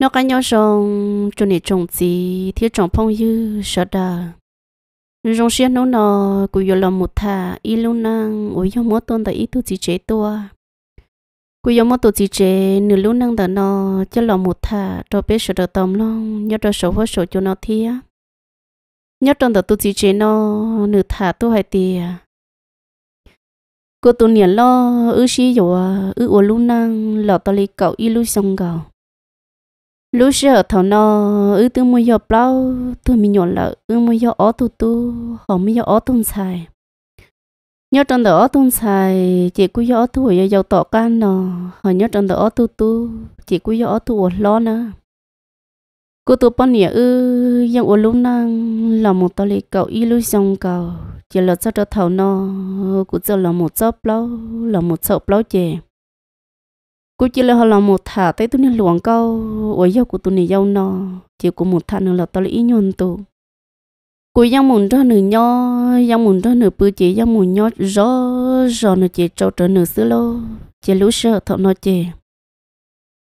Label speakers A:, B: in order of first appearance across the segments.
A: nó cái nhau rong cho nên trồng gì thì trồng phong như sợ đờ rong xe nó nó cũng giờ làm một thà ít lâu năng ôi giờ mỗi tuần tại ít tu chỉ chế tua cũng giờ mỗi tu chỉ chế nửa lâu năng tại nó chỉ làm một thà cho bé sợ đờ tầm long nhớ cho sổ hóa sổ cho nó thia nhớ trong tờ tu chỉ chế nó nửa thà tu hai tia cô tu niệm lo ước gì rồi ước ua lâu năng lọ tới lấy cậu ít lâu xong cầu lúc giờ thằng nó ư ừ, tư mua giờ bao tôi mình nhỏ lợ ư ừ, mua giờ ó tu tu họ mua giờ ó tu xài nhớ trong đó tu xài chỉ cú giờ tu giờ giàu tọ can nó họ nhớ trong đó tu tu chỉ cú giờ tu lo nữa cô tu bao nhiêu ư yang ô lũ năng là một tao lấy cầu y lúc xong cầu chỉ là cho cho thầu nó cũng cho là một chóp lâu là một chóp lâu chè cô chỉ là họ là một thả tới tôi nên luồng câu ôi dâu của tôi này dâu nó chỉ có một thả nữa là tôi lấy nhuận tôi cô giang muốn cho nửa nho giang muốn cho nửa bự chỉ giang muốn nho rõ rõ nửa chỉ trâu trở nửa xứ lô chỉ lú sợ thọ nó chỉ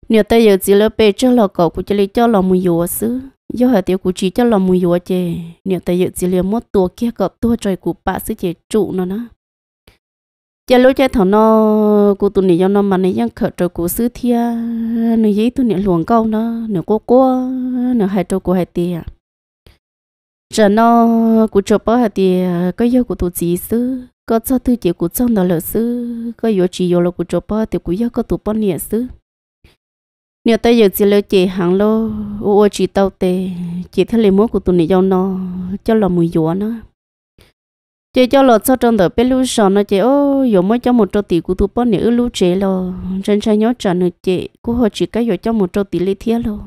A: nửa tay giờ chỉ là bê cho là cậu của chỉ lấy cho là mùi dùa xứ do hạt tiêu của chỉ cho là mùi dùa chỉ nửa tay giờ chỉ là một tua kia cọp tua trời của bà xứ chỉ trụ nó nữa chả lúc chả thằng nó cô tụi này cho nó mà này dân khởi trâu cô xứ thia nó giấy tụi này luồng câu nó nó cô cô nó hai trâu cô hai tia chả nó cô cho bao hai tia cái yêu cô tụi gì xứ có cho tư chỉ cô trong nó là xứ có yêu chỉ giờ là cô cho bao thì cô giờ có tụi bao nhiêu xứ nếu tới giờ chỉ lo chỉ hàng lo ô chỉ tàu tê chỉ thấy lấy múa của tụi này cho nó cho là mùi gió nó chị cho lọt sau trong đó bé lu sọ nó chị ô giờ mới cho một trâu tỷ của tôi bọn nữ lu chế lo trên xe nhớ trả nữa chị của họ chỉ cái giờ cho một trâu tỷ lý thiết lo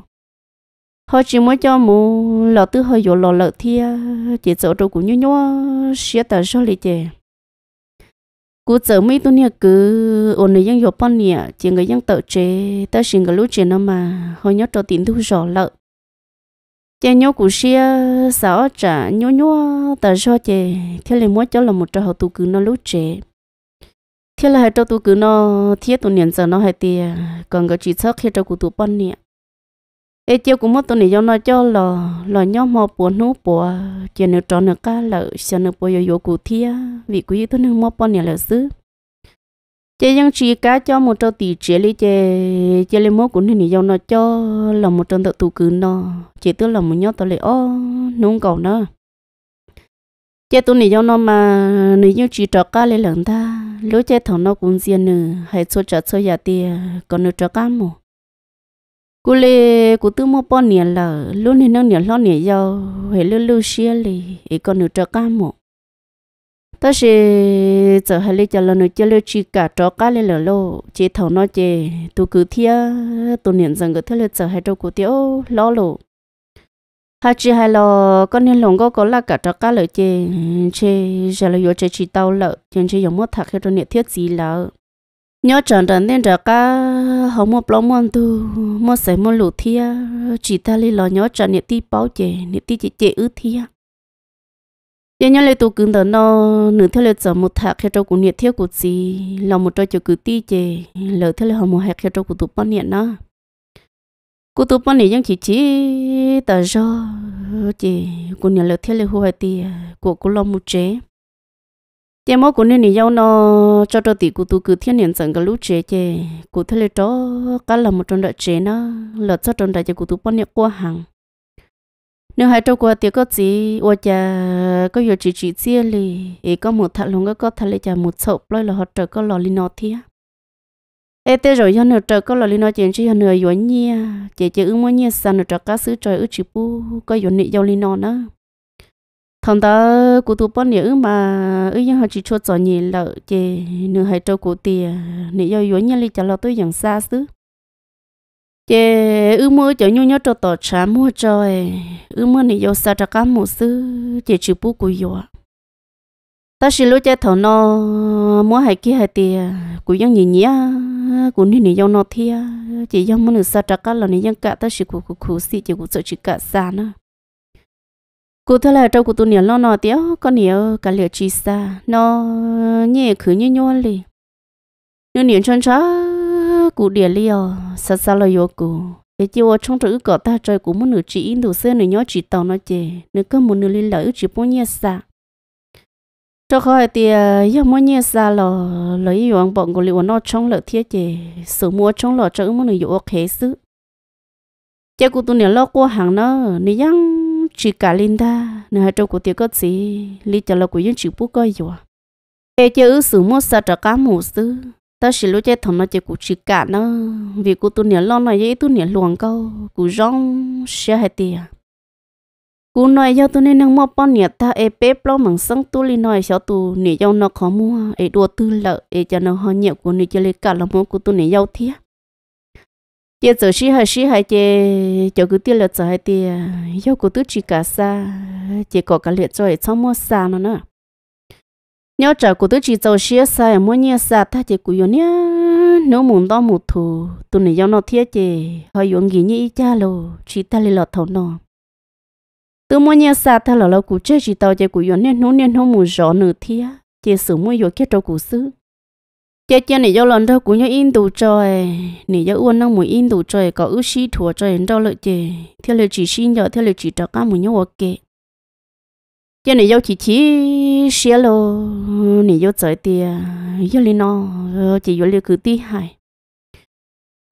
A: họ chỉ mới cho một lọ tư hơi giờ lọ lợ thia chị sợ trâu cũng nhớ nhớ xía tờ sau lý chị cú sợ mấy tụi nè cứ ổn này dân giờ bọn nè chị người dân tự chế ta xin cái lu chế nó mà họ nhớ trâu tỷ thu sọ lợ chị nhớ cụ xia ờ, sợ trả nhau nhau tại sao chị thế là mỗi cháu là một trò học tụ cứ nó lúc trẻ thế là hai trò tụ cứ nó thiết tu niệm giờ nó hai tiền còn cái chỉ sợ khi trò cụ tụ bận niệm ê chiều cũng mất tụ này cho nó cho là là nhau mò bùa nú bùa chị nếu trò nữa cá lợ xem nữa bùa yo yo cụ thiết vì quý tụ nữa mò bận niệm là xứ chế dân chỉ cá cho một trâu tỷ chế lý chế chế lấy mốt cũng thì nhiều nó cho là một trâu tự tụ cứ nó chế tức là một nhóm tao lấy ô nung cầu nó chế tụ nhiều nó mà nếu như chỉ trọ cá lấy lần ta lúc chế thằng nó cũng riêng nữa hay số trả số giá tiền còn nữa trọ cá mù cú lê cú tư mua bao nhiêu là lúc này nó nhiều lo nhiều giàu hay lư lư xia lì còn nữa trọ cá mù tôi sẽ trở hai lấy cho lần nữa cho lấy chỉ cả cho cá lên lỡ lô chỉ thầu nó chỉ tôi cứ thia tôi niệm rằng cái thứ lấy giờ hai đâu cứ tiêu lo lô hai chị hai lò con nhân lòng có có là cả cho cá lỡ chỉ chỉ giờ là vô chỉ chỉ tàu lỡ chỉ chỉ dùng mất thạc cái đồ nhiệt thiết gì lỡ nhớ chẳng đàn nên ra cá không một lông mòn tu một sợi một lụ thia chỉ ta lên lò nhớ chẳng nhiệt ti bao chỉ nhiệt ti chỉ chỉ ư thia giờ nhớ lại tụ cứng đó nó nửa theo lấy giờ một thà khi trâu cũng nhiệt theo cũng gì lòng một trâu chờ cứ ti chè lỡ theo lấy họ một hạt khi trâu cũng tụ bao nhiệt nó cô tụ bao nhiệt nhưng chỉ chỉ tờ do chè cũng nhiệt lỡ theo lấy hoa ti của cô lòng một chế giờ mỗi cũng nên nhau nó cho trâu tỷ cô tụ cứ thiên niệm dần cái lũ chế chè cô theo lấy trâu cả là một trâu đợi chế nó lỡ cho trâu đợi chế cô tụ bao nhiệt qua hàng nếu hai trâu qua thì có gì hoặc cha có nhiều chỉ chỉ chia li có một thằng luôn có thằng lấy chả một sộp lôi là họ trở có lò li nọ thia ê tê rồi do nửa trở có lò li nọ chuyện chỉ nửa yếu nhia chỉ chỉ ứng mỗi nhia sao nửa trở cá sứ trời ước chỉ bu có yếu nị giàu li nọ nữa thằng ta cụ tụ bọn nị mà ước nhưng họ chỉ cho cho nhì lợ chỉ nửa hai trâu cụ thì nị giàu yếu nhia li chả lò tôi chẳng xa xứ chế ư mơ cho nhu nhớ cho tỏ trả mua trời ư mơ này yêu sao cho cá mù sư chế chịu bú cùi yo ta xin lối chế thọ nó mua hai kia hai tia cùi dân nhỉ nhỉ cùi nhu này yêu nó thia chế dân mơ này sao cho cá là này dân cả ta xí cùi cùi cùi xí chế cùi sợ chỉ cả xa nữa cụ thưa là trong cụ tôi nhớ lo nó tiếc con nhớ cả liệu chi xa nó nhẹ khứ như nhau liền nếu niệm chân cháo cho cụ địa liều sa sa lo yo cụ để chỉ vào trong trời có ta trời cũng muốn nửa chỉ in đủ xe nửa nhó chỉ tàu nó chè nửa cơ muốn nửa lên lợi chỉ bao nhiêu sa cho khỏi thì yêu mua nhiêu sa lo lấy yêu bọn của liều nó trong lợi thiết chè sự mua trong lợi trời muốn nửa yêu ok sự cha cụ tụi nửa lo qua hàng nó nửa yang chỉ cả linh ta nửa hai trâu của tiệc có gì lý cho lo của dân chỉ bút coi rồi để chơi ứ mua sa trả cá mù sư ta chỉ lúc chơi thầm nó chơi cụ chỉ cả nó vì cụ tu niệm lo nói với tu niệm luồng câu cụ rong xe hai tiền cụ nói cho tu nên năng mua bao niệm ta e bếp lo mảng sông tu li nói cho tu niệm giao nó khó mua e đua tư lợi, e cho nó hoa nhiều của niệm chơi lấy cả là mua cụ tu niệm giao thiệt giờ giờ xí hay xí hay chơi cho cứ tiền lợ giờ hai tiền giao cụ tu chỉ cả xa chỉ có cả liệt rồi trong mua xa nó nữa nhớ trở của tôi chỉ cho xe sai mua nhia sa ta chỉ của yon nhá nếu muốn đó một thủ tôi này giao nó thiết chị họ yon gì như cha lô chỉ ta lấy lọt thầu nó tôi mua nhia sa ta lọt lọt của chơi chỉ tao chỉ của yon nhá nếu nhá không muốn rõ nửa thiết chị sử mua yon kết trâu của xứ chị chị này giao lần đâu cũng nhớ in đủ trời này giao uôn năng muốn in đủ trời có ước sĩ thua trời đâu lợi chị theo lời chỉ xin giờ theo lời chỉ trọ cá muốn nhớ ok giờ này yêu chỉ chỉ xe lô này yêu tới tiền yêu lên nó chỉ yêu lên cứ ti hai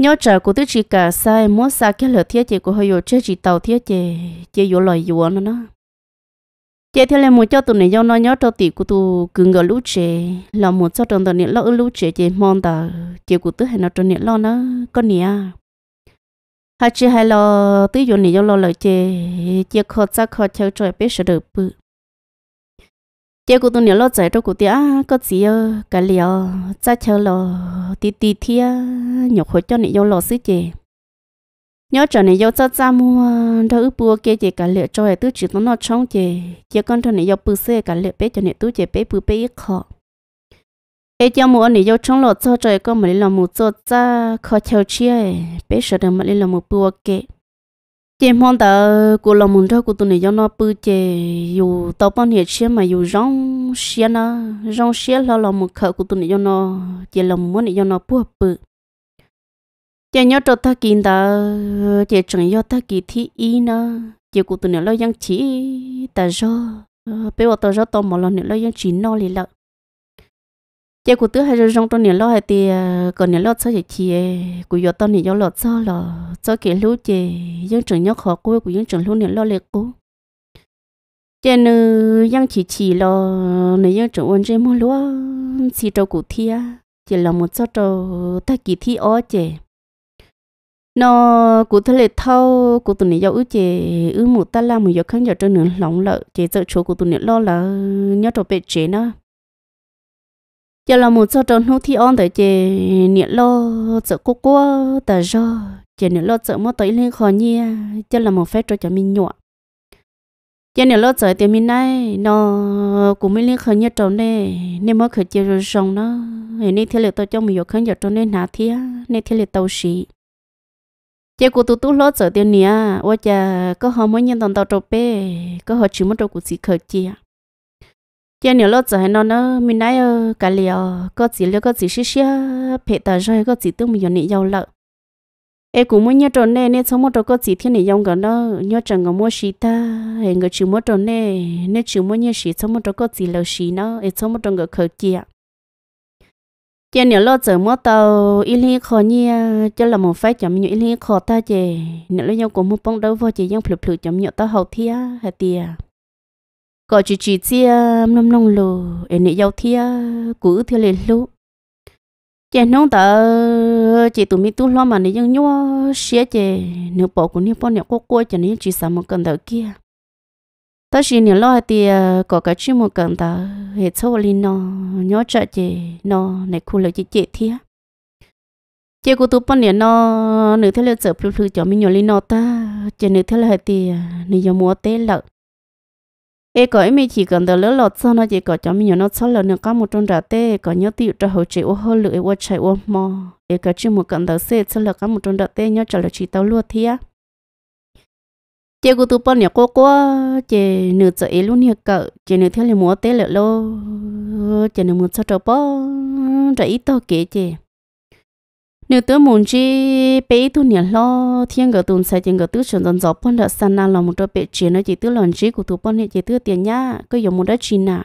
A: nhớ chờ cô tức chỉ cả sai muốn sa cái lợt thiết chị của họ yêu chơi chỉ tàu thiết chị chị yêu loài yêu nó nó chị theo lên một cho tụi này yêu nó nhớ cho tỷ của tụ cứng gờ lũ trẻ là một cho trong tuần này lo lũ trẻ chị mong ta chị của tức hay nó trong này lo nó có nè hai chị hai lo tí yêu này yêu lo lời chị chị khó chắc khó chơi chơi biết sợ được bự chế của tôi nhớ lo chạy đâu của tiếc có gì ơ cái liều cha chờ lo tí tí thia nhọc hồi cho nị vô lo xí chị nhớ trở nị vô cha cha mua đâu ướp bùa kia chị cái liều cho hệ tứ chỉ nó nó trong chị chế con cho nị vô bự xe cái liều bé cho nị tứ chị bé bự bé ít khó ai cho mua nị vô trong lo cho trời con mày làm mua cho cha khó chờ chia bé sợ đâu mày làm mua bùa kia chị mong tờ cô lòng muốn cho cô tụi này cho nó bự chè dù tao bao nhiêu xem mà dù rong xem nó rong xem là lòng một khẩu cô tụi này cho nó chị làm muốn này cho nó bự bự chị nhớ cho ta kinh ta chị chẳng nhớ ta kỳ thi ý nó chị cô tụi này lo dân chỉ ta do bây giờ tao do tao mà lo này lo dân chỉ nó liền lợn chế cụ tứ hay rồi trong tôi nhiều lo hay thì còn niệm lo sao vậy chị cụ giờ niệm nhiều lo sao lo cho cái lũ chị à, dân trường nhóc họ cô của dân trường lũ niệm lo lệ cô chế nữ dân chỉ chỉ lo nữ dân trường ôn chế mua lúa chỉ trâu cụ thia chỉ là một số cho ta kỳ thi ó chế nó cụ thể lệ thâu cụ tụi này giàu ư chế ư một ta làm một giờ khăn giờ trên nửa lòng lợ chế giờ chỗ cụ tụi này lo là nhớ trâu bẹt chế nữa giờ là một số tròn nút thì on tới chè nhiệt lo sợ cô cô tờ do chè nhiệt lo sợ mất tới lên khó nhia giờ là một phép cho cho mình nhọ giờ nhiệt lo sợ tiền mình này nó cũng mới lên khó nhia tròn nè nên mới khởi chè rồi xong nó nên thế là tôi cho mình vô khăn giờ tròn nên nà thía nên thế là tàu sĩ chè của tôi tụt lo sợ tiền nia ôi chà có họ mới nhận tòn tàu trộn bê có họ chỉ mất đâu của sĩ khởi chè giờ nhiều lúc giờ nó nó mình nói ờ, cái liều có gì liều có gì xí xí phải tờ rồi có gì tôi mình nhận giàu lợi em cũng muốn nhớ tròn này nên sống một trò có gì thiên này dòng gần đó nhớ chẳng có mua xí ta em người chịu mua tròn này nên chịu mua nhớ xí sống một trò có gì lâu xí nó em sống một trò người khởi kia giờ nhiều lúc giờ mua tàu ít li khó nhỉ, cho là một phải chậm nhiều ít li khó ta chứ, nhiều lúc nhau cũng mua bông đâu vào chè nhau phượt phượt chậm nhiều ta hậu thia hay tiệt có chỉ chỉ chia nông nong lù em nị giàu thia cũ thia lên lú chè nong tớ chị tụi mi tu lo mà nị dân nhua xía chè nửa bộ của nị bao nị cô cô chè nị chỉ sợ một cần tờ kia ta chỉ nị lo thì à, có cái chỉ một cần tờ hệ số lên nó nhó chợ chè nó này khu lợi chị chị thia chị cô tu bao nị nó nửa thế là sợ plu plu cho mi nhỏ lên nó ta chè nửa thế là thì à, nị giờ mua té lợn ê có em chỉ cần đỡ lỡ lọt sau nó chỉ có cho mình nó sau lỡ nó có một trong trả tê có nhớ tiêu cho hậu chế ô hô lửa ô chạy ô mò ê có chưa một cần đỡ xe sau lỡ có một trong trả tê nhớ trả lời chỉ tao luôn thia chị cô tụi bọn nhà cô cô chị nửa giờ ấy luôn hiệp cỡ chị nửa theo là múa tê lỡ lô chị nửa muốn sao cho bọn trả ít to kế chị nếu tớ muốn chỉ bé tu nhà lo thiên gỡ tuần sai tiền gỡ tứ chuẩn dần dọc bọn đợt san na là một đợt bé chuyện nó chỉ tứ lần chỉ của tụ bọn hiện chỉ tứ tiền nhá cứ giống một đợt chi nà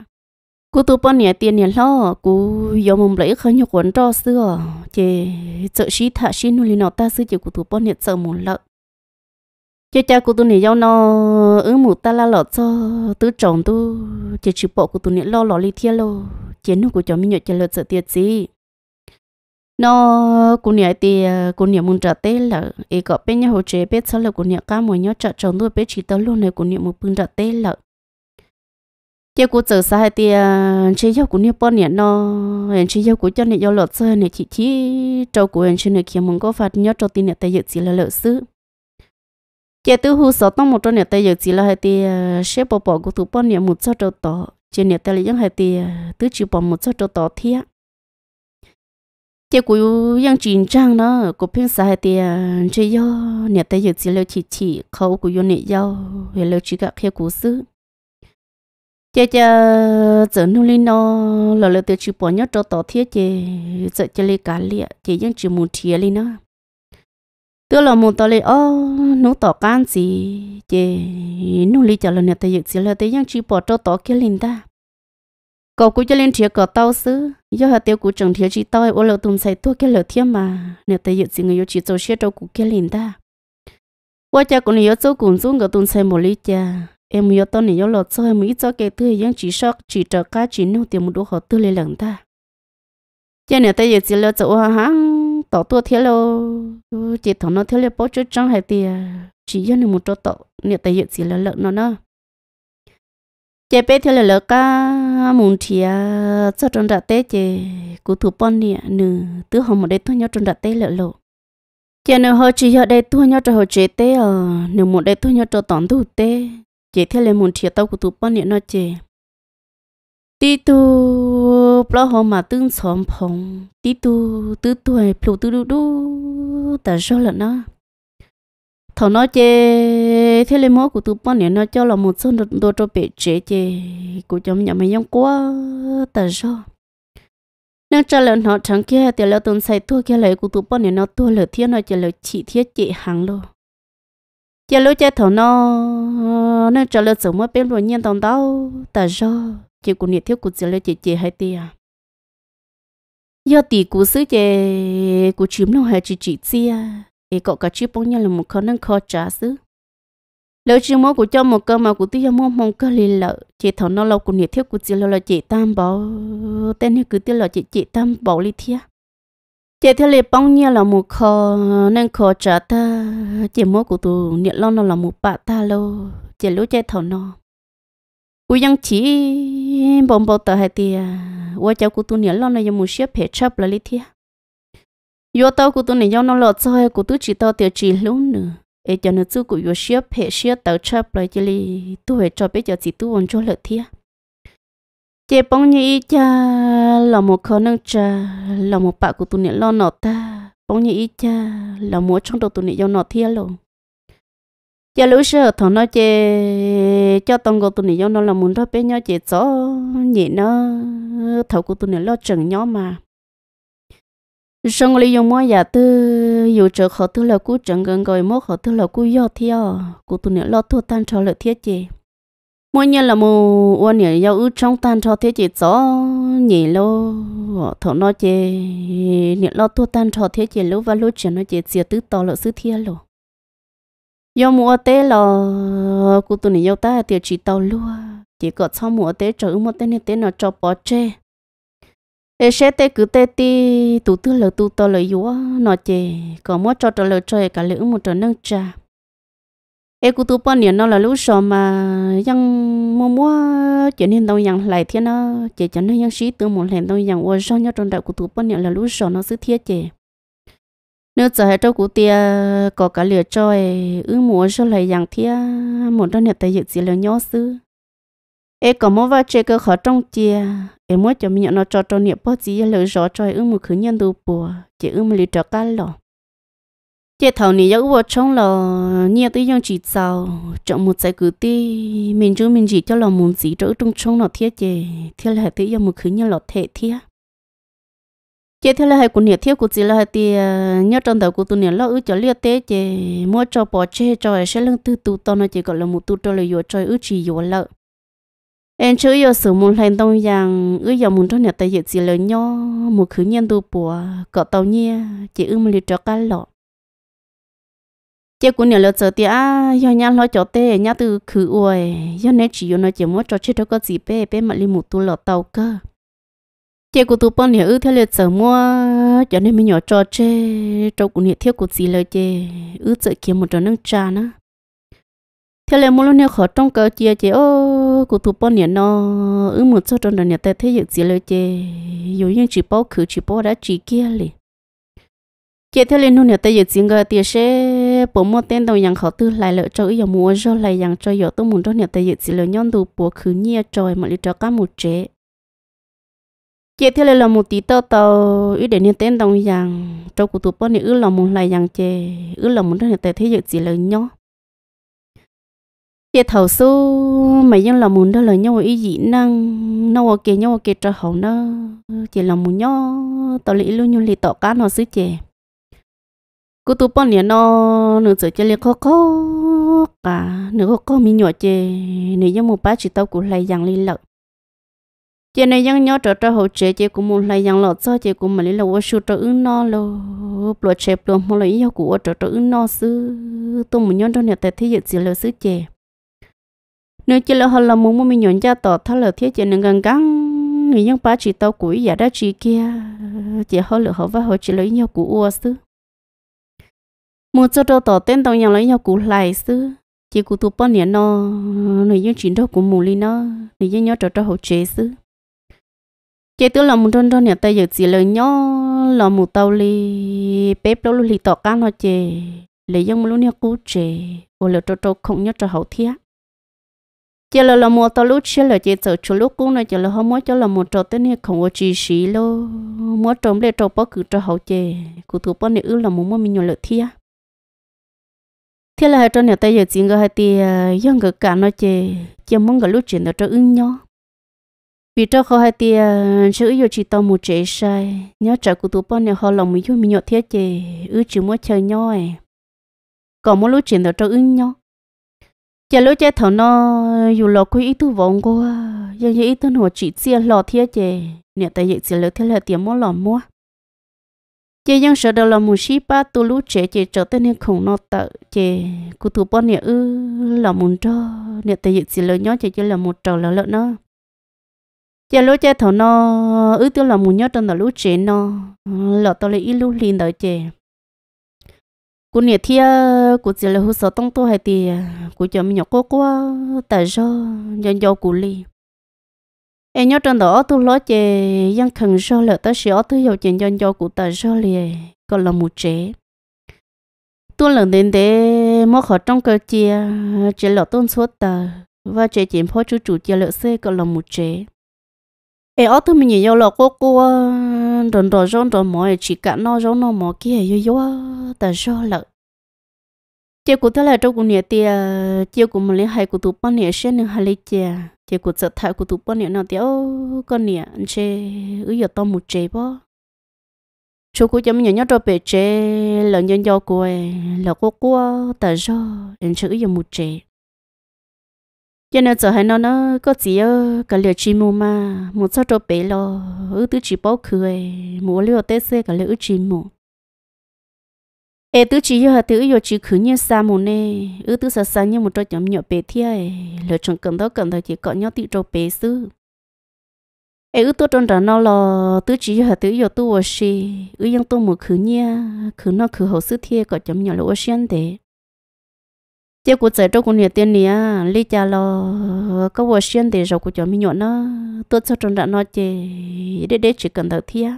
A: của tụ bọn này tiền nhà lo cú giống một lấy khởi nhiều quần trò xưa chỉ chợ sĩ thả sĩ nuôi nó ta xưa chỉ của tụ bọn hiện sợ một lợ cha cha của tụ này giao nó ở một ta la lọt cho tứ chồng tu chỉ chịu bộ của tụ này lo lọ li thiên lo chiến nó của chồng mình nhớ chỉ lợt sợ tiệt gì nó cũng nhớ thì ờ, cũng nhớ muốn trở tế là ý có bên nhà hồ trợ bên sau là cũng nhớ cả mọi nhớ trợ trong tôi bên chỉ tới luôn này cũng nhớ một bên trở tế là giờ cũng trở sai thì chế yêu cũng nhớ bao nhiêu nó anh chỉ yêu cũng cho nên yêu lợt sơ này chỉ chỉ trâu của anh chỉ này kia muốn có phạt nhớ trâu tin này tay dự chỉ là lợt sứ giờ tôi hồ sơ tông một trong này tay dự chỉ là hay thì ờ, sẽ bỏ bỏ của tôi bọn nhiêu một số trâu tỏ trên này tay là những hai thì tôi chỉ bỏ một số trâu tỏ thiệt tiêu của yang trình trang nó của phiên xã thì chơi yo nhà tay giờ chỉ lâu chỉ chỉ khẩu của yo này yo về lâu chỉ gặp khi của sư chơi chơi giờ nu lên đó, là lâu tiêu chỉ bỏ nhớ cho tỏ thiết chơi giờ chơi lấy cá liệt chơi yang chỉ muốn thiệt lên nó tức là muốn tỏ lấy ô nó tỏ can gì chơi nu lên chơi là nhà tay giờ chỉ lâu tới yang chỉ bỏ cho tỏ kia lên ta cô cũng cho lên thiệt cậu tao xứ do hạt tiêu cũng chẳng thiệt chỉ tao ấy lâu tùng xài tua cái lợt thiệt mà nè tay dự chỉ người yêu chỉ cho xe đâu cũng cái liền ta qua cha cũng nhớ chỗ cũng xuống cậu tùng xài một ly cha em nhớ tao yêu lợt cho em ít cho cái thứ yang chỉ sót chỉ trợ cá chỉ nấu tiền một đứa họ tư lên lần ta cha nè tay dự gì lợt chỗ hàng tao tua thiệt lo chỉ thằng nó thiệt là bao nhiêu trăng hay tiền chỉ cho nên một chỗ tao nè tay dự gì lợt nó nó chế bé theo là lỡ cá muốn thì à, cho trong đặt tết chế cụ thủ bọn nè nữ tứ hồng một đây tôi nhau trong đặt tết lỡ lộ chế nữ họ chỉ ở đây tôi nhau cho họ chế tết ờ nữ một đây tôi nhau cho tòn thủ tết chế theo là muốn thì tao cụ thủ bọn nè nó chế tí tu bao họ mà tương xóm phòng tí tu tứ tuổi phụ tứ đu đu ta sao lỡ nó thầu nó chê thế lên mối của tụi bọn này nó cho là một số đồ cho bé chế chê của chồng nhà mình nhông quá tại sao nên trả lời nó chẳng kia thì là tuần sai tua kia lại của tụi bọn này nó tua lời thiên nó chỉ lời chỉ thiết chị hàng luôn giờ lúc chơi thầu nó nên trả lời sống mới bên rồi nhiên tòng đau tại sao chị của nhiệt thiết của chị lời chị chị hay tia à. do tỷ của sứ chị của chìm nó hay chị chị chia ý cậu cả chi bông nhau là một khả năng khó trả xứ lỡ chỉ mua của cho một cơ mà của tôi mua mong cơ lì lợ chị thọ nó lâu của nhiệt thiết của chị lâu là chị tam bảo tên như cứ tiêu là chị chị tam bảo lì thiết chị theo lì bông nhau là một khó nên khó trả ta chị mua của tôi nhiệt lâu nó là một bà ta lâu chị lũ chị thọ nó cô yang chỉ bông bông tờ hai tia qua cháu của tôi nhiệt lâu nó là một xếp hệ chấp là lì thiết yo tao cụ tụ này yo nó lọt chơi cũng tụ chỉ tao tiêu chỉ luôn nữa ấy cho nó chú cũng yo xếp hệ xếp tao chấp lại chỉ li tụ hệ cho bây giờ chỉ tụ vẫn cho lợi thiệt chế bông như cha là một khó năng cha là một bạn của tụi nè lo nọ ta bông như cha là một trong đầu tụi nè do nọ thiệt luôn cha lũ sợ thằng nói chế cho tông của tụi nè do nó là muốn thôi bé nhau chế gió nhẹ nó thầu của tụi nè lo chừng nhau mà sông lý dùng mỗi giả dạ tư dù trở khó tư là cú chẳng gần gọi mỗi khó tư là cú do theo cú tu nữa lo thua tan cho lợi thiết chế, mỗi nhân là mù uôn niệm giao ư trong tan cho thiết chế rõ nhỉ lô thọ nói chị niệm lo thua tan cho thiết chế lúc và lúc chẳng nó chị chia tứ to lợi sứ thiên lô do mùa tế là cú tu nữa giao ta thì chỉ tàu lúa chỉ có sau mùa tế trở mùa tế này tế nó cho bỏ chê ê sẽ tê cứ tê ti tụ tư lợi tụ to lợi yếu nọ chê có mua cho trò lợi chơi cả lưỡng một trò nâng trà ê cứ tụ bọn nó là lũ sò mà ยัง mua mua mua chuyện hiện đâu yang lại thiên nó chè cho nó yang sĩ tư một hiện đâu yang ô sao nhau trong đạo của tụ bọn là lũ sò nó sứ thiết chê. nếu giờ hai trâu của tia có cả lửa chơi ư mua cho lại yang thiên một đôi này tại dự gì là nhau xứ ê có mua vào chơi cơ khó trong chia em mua cho mình nó cho cho niệm bao gì lỡ rõ trời ư một khứ nhân đủ bùa chỉ ư một lý trọ cá lò chế thầu này giấu vào trong lò nhiều tới dòng chỉ giàu chọn một giải cử ti mình chú mình chỉ cho lò muốn gì trở trong trong nó thiết chế thiết là tới dòng một khứ nhân lò thể thiết chế thiết là hai của nhiệt thiết của chị là hai tia nhớ trong đầu của tụi nhiệt lo ước cho liệt tế chế mua cho bỏ chế cho sẽ lưng tư tụ to nó chỉ gọi là một tụ cho là vừa cho ước chỉ yếu lợi em chú yêu sử muốn lên tông rằng ư giờ muốn cho nhà tay dự chỉ lời nho một khứ nhân tu bùa cọ tàu nhia chỉ ư mà lì cho cá lọ chế của nhà lợt giờ thì à do nhà lo cho tê nhà từ khứ uầy do nè chỉ yêu nó chỉ muốn cho chết đó có gì bé bé mà lì một tu lọ tàu cơ chế của tu bọn nhà ư theo lợt giờ mua cho nên mình nhỏ cho chê cho của nhà thiếu của gì lời chê ư giờ kiếm một trò nâng trà nữa theo lời muốn luôn nhà khó trong cờ chia chế ô cho cụ tụ bao nhiêu nó ư một số trong nhà ta thấy được gì lời chê dù như chỉ bao khử chỉ bao đã chỉ kia li chế thế lên nhà ta được gì người tiền sẽ bỏ một tên đầu nhàng khó tư lại lợi cho ư mua cho lại nhàng cho giờ tôi muốn cho nhà ta được gì lời nhon đủ bỏ khử nhia trời mà đi cho cá một chế chế thế là một tí tao tàu ư để nhà tên đồng nhàng cho cụ tụ bao nhiêu ư là một lại nhàng chế ư là muốn cho nhà ta thấy được gì lời nhon giờ thầu su mà dân là muốn đó là nhau ý gì năng nó ok nhau ok cho hậu nó chỉ là muốn nhau tao lý luôn nhau lý tao cá nó xứ chè cô tụ bọn nhà nó nửa giờ chơi liệt khó khó cả nửa khó khó mi nhỏ chè nửa dân một ba chỉ tao cũng lấy rằng lý lợt, chè này dân nhau trở trở hậu chè chè cũng muốn lấy rằng lợt, cho chè cũng mà lý lợ vô sưu trở ứng nó lô bùa chè bùa mà lấy nhau của trở trở ứng nó xứ tôi muốn nhau trong nhà tại thế giới chỉ là xứ chè nếu chỉ là họ là muốn mình nhận ra tổ thà là thiết chỉ nên gần gắng người dân ba chỉ tao cúi giả đã chỉ kia chỉ họ là họ và họ chỉ lấy nhau cũ ua sư một số đồ tổ tên tao nhau lấy nhau cũ lại sư chỉ cũ tụp bao niên nó người dân chỉ đâu cũng mù li nó người dân nhau trở trở hậu chế sư chế tức là một trong trong nhà tay giờ chỉ lời nhó là một tàu li bếp đâu li tọt can họ chế lấy dân một lúc nhau cũ chế và lựa trâu trâu không nhau trâu hậu thiết chỉ là là một tao lúc chỉ là chỉ sợ chỗ lúc cũng là chỉ là họ mua chỉ là một trò tên này không có chi xí lo mua trồng để trồng bao cứ cho hậu chè cụ thủ bao này ư là muốn mua mình nhiều lợi thiệt thế là hai cho nhà tay giờ chỉ có hai tia à, dân người cả nói chè chỉ muốn cái lúc chuyện đó cho ứng nhau vì cho họ hai tia chứ yêu chỉ tao một chế sai nhớ trả cụ thủ bao này họ lòng mình yêu mình nhiều thiệt chè ư chỉ muốn chơi nhau ấy còn muốn lúc chuyện đó cho ứng nhau giờ lúc chơi thằng nó dù lo quỹ ít tu vọng cô à. giờ giờ ít tu nó chỉ chia lò thiết chè nè tại giờ chỉ lỡ thiết là tiền mua lò mua chè nhưng sợ đâu là mù xí ba tu lúc trẻ chè trở tới nên không nó tự chè cụ thủ bọn nè ư là muốn cho nè tại giờ chỉ lỡ nhớ chè chỉ là một trầu lỡ lợn nó chè lúc chơi thằng nó ư tôi là muốn nhớ trong đó lú trẻ nó lọ tao lấy ít lú liền đợi chè cú nhiệt thi cú chỉ là hồ sơ tông tôi hay thì cú cho mình nhóc cô cô tại do nhân do cô li em nhớ trong đó tôi nói về dân khẩn do là tới ở tôi hiểu chuyện nhân do cô tại do liền còn là một chế tôi lần đến để mất họ trong cơ chia chỉ là tôn suốt tờ và chế chỉ phó chủ chủ chia lợi xe còn là một chế ê ở thứ mình nhìn nhau là cô cô đồn đồ rong đồ mỏ chỉ cả nó rong nó mỏ kia yo yo ta do là, chiều cụ thế là trong cụ nhà tia chiều cụ mình lấy hai cụ tụ bao nhà xe nữa hai lít chia chiều cụ giật thay cụ tụ bao nhà nào tia con nhà anh xe ứ giờ to một chế bó chú cụ chấm nhỏ nhỏ cho bể chế là nhân do cô ấy là cô cô ta do anh xe ứ giờ một chế giờ nó giờ hay nó nó có gì ơ cả lửa chim mù mà một sao cho bé lo ư tứ chỉ bao cười mù lửa tết xe cả lửa chim mù ê tứ chỉ giờ tứ giờ chỉ khứ như sa mù nè ư tứ sa xa như một trò nhóm nhỏ bé thia lửa chồng cần đó cần đó chỉ có nhau tị cho bé sư ê ư tứ trong đó nó lo tứ chỉ giờ tứ giờ tu ở xì ư yang tu một khứ nha khứ nó khứ hậu sư thia có chấm nhỏ lỗ xuyên thế chế của trẻ trong con nhà tiền nè lấy cha lo có vợ xuyên để rồi của cho mình nhọn nó tốt cho trong đã nó chê để để chỉ cần đầu thia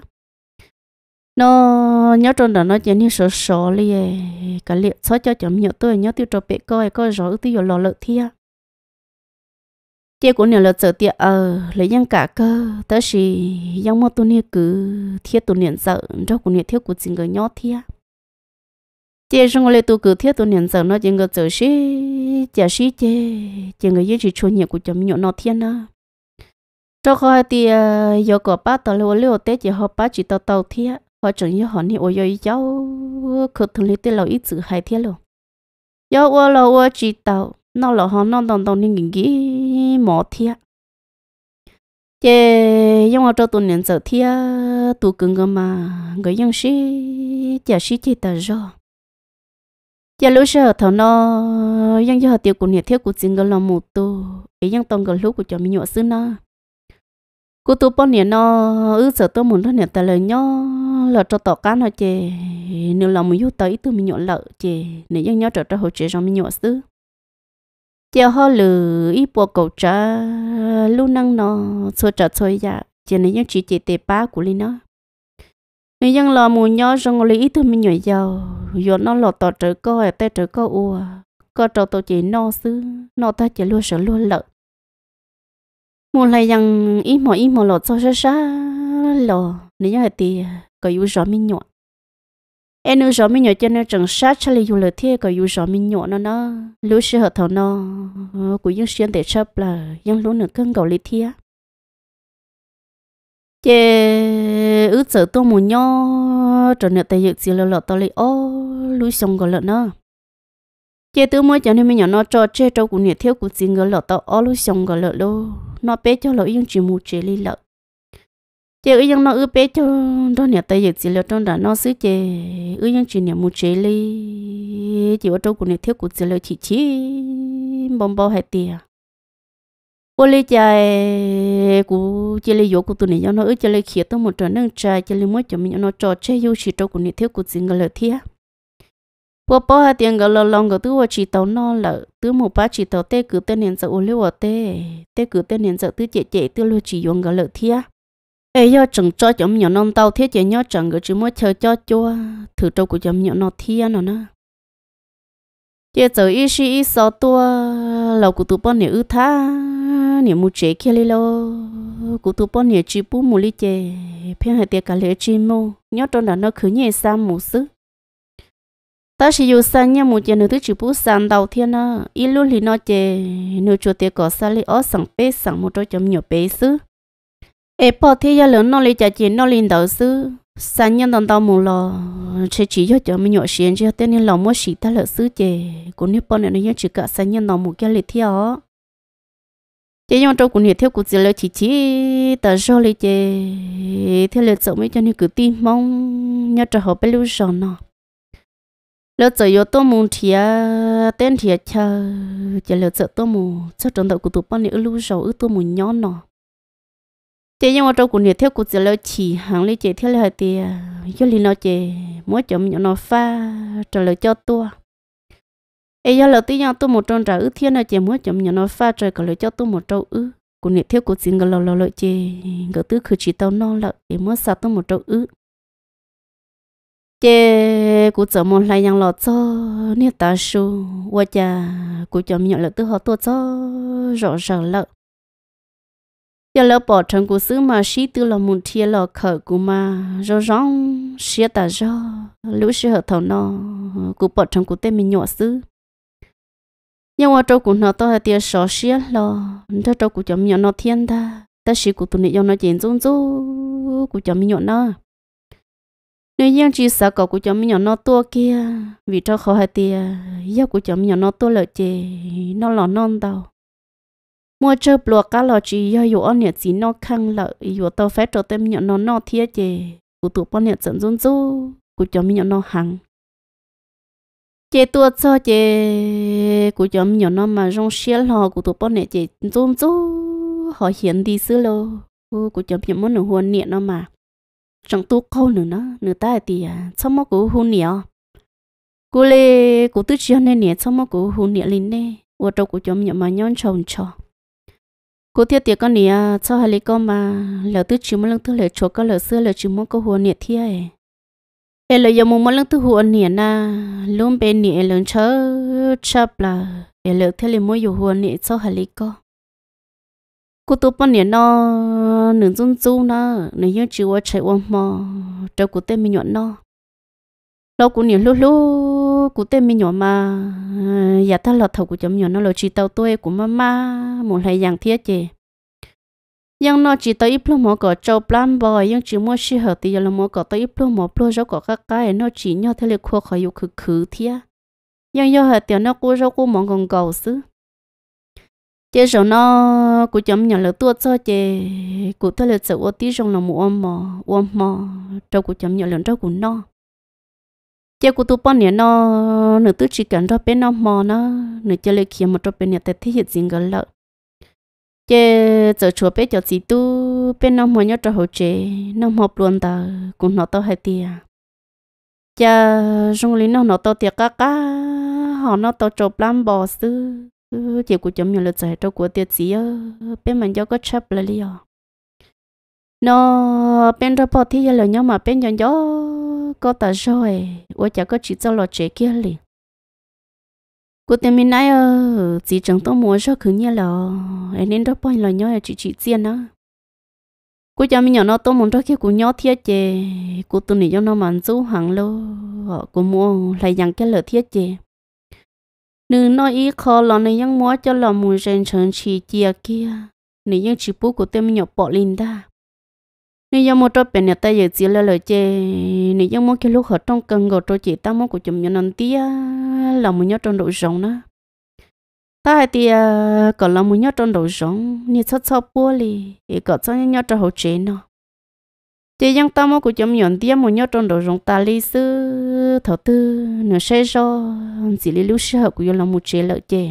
A: nó nhớ trong đã nó chê như sợ sợ liền cả liệu xóa cho cho mình nhọn tôi nhớ tiêu cho bé coi coi rồi tiêu rồi lo lợi thia chế của nhà lợi sợ tiệt ở lấy nhân cả cơ tới gì nhân mà tôi nè cứ thiết tôi niệm sợ trong của nè thiết của chính người nhót thia chị xong rồi tôi cứ thiết tôi nhận giờ nó chừng người giờ xí chả xí chỉ chừng yên chỉ chua nhiều của chấm nhộn nó thiên đó cho khỏi thì giờ có ba tàu leo leo tết chỉ họ ba chỉ tàu tàu thiết họ chừng như họ ni ôi ôi cháu cứ thường lấy tiền lâu ít chữ hai thiết luôn Yêu ô lâu ô chỉ tàu nó là họ non đồng đồng nên nghĩ nghĩ mỏ thiết chê nhưng cho tôi nhận giờ thiết tôi cứng cơ mà người dân xí chả xí chê tờ rồi giờ lúc sợ thằng nó ยัง giờ tiêu của nhiệt thiếu của chính cái lòng một tu vẫn ấy ยัง tông cái lúc của cho mình nhọ xứ nó cô tu bao nhiêu nó ư sợ tôi muốn nó nhiệt tại lời nhó là cho tỏ cá nó chè nếu lòng mình yêu tới tôi mình nhọ lợ chè nhớ trở trở hỗ trợ cho mình nhọ xứ giờ họ lử ít bộ cầu trả lu năng nó xôi trả xôi dạ chè nếu ยัง chỉ chỉ tề ba của linh nó nên dân lo mù nhó rong lý ít mình nhảy giàu giờ nó lọt tọt trở co ở tay trở co ua co trâu tổ chỉ no xứ nó ta chỉ luôn sợ luôn lợ mù lại rằng ít mò ít mò lọt sao sao sao lò nên nhớ thì có yêu rõ mình nhọ em yêu rõ mình nhọ cho nên chẳng sát cho lấy yêu lợ thế có yêu rõ mình nhọ nó nó lúc sẽ hợp thầu nó của những xuyên để chấp là những lúc nữa cân cầu lý thiệt chế ứ sợ tôi mù nho trở nên tay dựng gì lọ lọ to lì ô lũ xong gọi lợn nó chế tôi mới cho nên mình nhỏ nó cho chế trâu của nhiệt thiếu của gì gọi lọ to ô lũ xong gọi lợn lô nó bé cho lọ yên chỉ mù chế lì lợn chế ứ nó ứ bé cho đó nhiệt tay dựng gì lọ trong đó nó xứ chế ứ yên chỉ nhiệt mù chế lì chỉ ở trâu của nhiệt thiếu của gì lợn chỉ chỉ bông bông hay tiền ô lê chạy cú chơi lê yếu của tụi này nó ở chơi lê khía tôi một trò nâng trai chơi lê mỗi cho mình nó trò chơi yêu chỉ trâu của này thiếu của riêng người lợi thiệt bố bố hai tiếng cái lo lòng cái tôi chỉ tàu nó là tôi một ba chỉ tàu tê cứ tên hiện giờ ô lê ô tê tê cứ tên hiện giờ tôi chạy chạy tôi luôn chỉ dùng người lợi ai ấy do chẳng cho chấm nhỏ non tàu thiết chạy nhỏ chẳng người chỉ mới chờ cho cho thử trâu của chấm nhỏ nó thiệt nó nữa chế giờ ít xí ít sáu tua lầu của tụi bọn này ư tha nè mu chế kia lê lo cụ tu bọn nè chỉ bú mu lê chè phiên hệ tiệt cả lê chỉ mu nhớ trong đó nó khứ nhẹ xa mu sứ ta sử dụng xa nhá mu chế nửa thứ chỉ bú sàn đầu thiên nó ít lúc lì nó chế, nửa chỗ tiệt cỏ xa lê ó sẵn bê sẵn một chỗ chấm nhiều bê sứ ê bỏ thế gia lớn nó lê chả chế nó lên đầu sứ sàn nhân đồng tao mù lo, chế chỉ cho chấm mình nhỏ xiên cho tên nên lòng mua xí ta lỡ sứ chế, cũng nếu bọn này nhớ chỉ cả sàn nhân đồng mù kia lê theo thế nhưng trong cũng nhiệt theo cuộc chỉ là chỉ chỉ tờ do lấy chè theo lời chồng mới cho nên cứ tin mong nhớ trở họ bé lưu sòn nọ lỡ chợ yo tô mù thìa tên thìa chờ chờ lỡ chợ tô mù cho trong đầu của tụi bao nhiêu lưu sầu ư tô mù nhón nọ thế nhưng mà trong cũng nhiệt theo cuộc chỉ là chỉ hàng lấy chè theo lời thì cho lý nó chè mỗi chồng nhỏ nó pha trở lời cho tôi ấy giờ lời tí nhau tôi một tròn trả ư thiên là chỉ muốn chấm nhận nó pha trời cả lời cho tôi một trâu ư của niệm thiếu cô xin gờ lầu lầu lợi chê gờ tứ khử chỉ tao non lợi để muốn sao tôi một trâu ư chê của chở một lại nhang lò cho nè ta su qua cha của chấm nhận lời tứ họ tôi cho rõ ràng lợi giờ lỡ bỏ trần của xứ mà xí tư là một thiên lọ khở của mà rõ ràng xía ta rõ lũ sĩ hở thầu nó của bỏ trần của tên mình nhọ xứ nhưng mà trâu cũng nó to hay tiền sọ xía lo cho trâu cũng cho mình nó thiên ta ta chỉ cũng tụi nó nó chuyện run run cũng cho mình nó nếu như chỉ sợ cậu cũng cho mình nó to kia vì cho khó hay tiền giờ cũng cho mình nó to lợi chê nó lo non đâu mua chơi bùa cá lò chỉ giờ dù ăn nhật gì nó khăng lợi dù tao phải cho tem nhật nó nó thiết chê cũng tụi bọn nhật dẫn run run cũng cho mình nó hàng chế tua cho chế của nhóm nhỏ nó mà rong xé lò của tụi bọn này chế zoom zoom họ hiến đi xứ lô của nhóm nhỏ món nửa huân niệm nó mà chẳng tu câu nữa nó nửa ta thì xong mà của huân niệm cô lê của tứ chia nên niệm xong mà của huân niệm lên nè ở trong của nhóm nhỏ mà nhon trồng trò cô thiết tiệt con niệm à, cho hai lý con mà lỡ tứ chia mà lưng thứ lỡ chỗ có lỡ xưa lỡ chỉ muốn có huân niệm thiệt em là giờ mùng một lần thứ hụa nè na luôn bên nè lần chớ chập là em lỡ thế là mỗi giờ hụa nè co cô tôi bọn nè nó nửa dung dung nó nửa nhớ chịu ở ôm mò đâu cô tên mình nhọn nó lâu cô nè lúc lúc cô tên mình nhọn mà giả dạ ta lọt thầu của chấm nhọn nó là chỉ tàu tôi của mama một hai dạng thiết chè ยังนอจีตัวอีพลูหมอก็เจ้าปล้ำบ่อยยังจีมัวชีเหอตียังละหมอก็ตัวอีพลูหมอพลูเจ้าก็ก้าไก่นอจียอดทะเลคัวขอยู่คือคือเทียยังยอเหอเตียนอกูเจ้ากูมองกงเก่าซื้อเจ้าเนาะกูจำอย่างละตัวเจ้าเจกูทะเลเจ้าอตีจงละหมออมออมอเจ้ากูจำอย่างละเจ้ากูนอเจ้ากูตัวป้อนเนี่ยนอหนึ่งตัวจีกันเจ้าเป็นนอมอนะหนึ่งเจ้าเลยเขียนมาเจ้าเป็นเนี่ยแต่ที่เหตุจริงกันแล้ว chế giờ chùa bé cho chị tu bé nó mua nhớ cho hậu chế nó mua luôn ta cũng nó to hay tia chả trong lý nó nó to tia cả cả họ nó to chộp làm bò sư chị cũng chấm nhiều lượt giải cho của tiệt gì bé mình cho có chấp là lý nó bên ra bỏ thì giờ là nhau mà bên nhỏ nhỏ có ta rồi ủa chả có chỉ cho lo chế kia liền cô tìm mình nãy chỉ chẳng tôi mua cho cứ như là em nên đó bao nhiêu nhớ chị chị tiền á. cô cho mình nhỏ nó tao muốn đó khi cô nhớ thiết chế, cô tụi này cho nó mặn chú hàng lô cô mua lại dặn cái lợ thiết chế. nữ nói ý khó là này ยัง mua cho là mùi rèn trần chỉ chia kia này nhưng chỉ bố cô tên mình nhỏ bỏ lên ta nếu giống mua cho bên nhà ta giờ chỉ là lời chê nếu giống mua cái lúc họ trong cần gọi cho chị ta mua của chúng nhân nằm tía là một nhát trong đội rộng đó ta hay tía à, còn là một nhát trong đội rộng như sắp sắp bua li thì còn sao nhát trong hậu chế nó chị dân ta mua của chúng nhân tía một nhát trong đội rộng ta li sư thọ tư nửa xe do chỉ li lúc sẽ hợp của là một chế lợi chê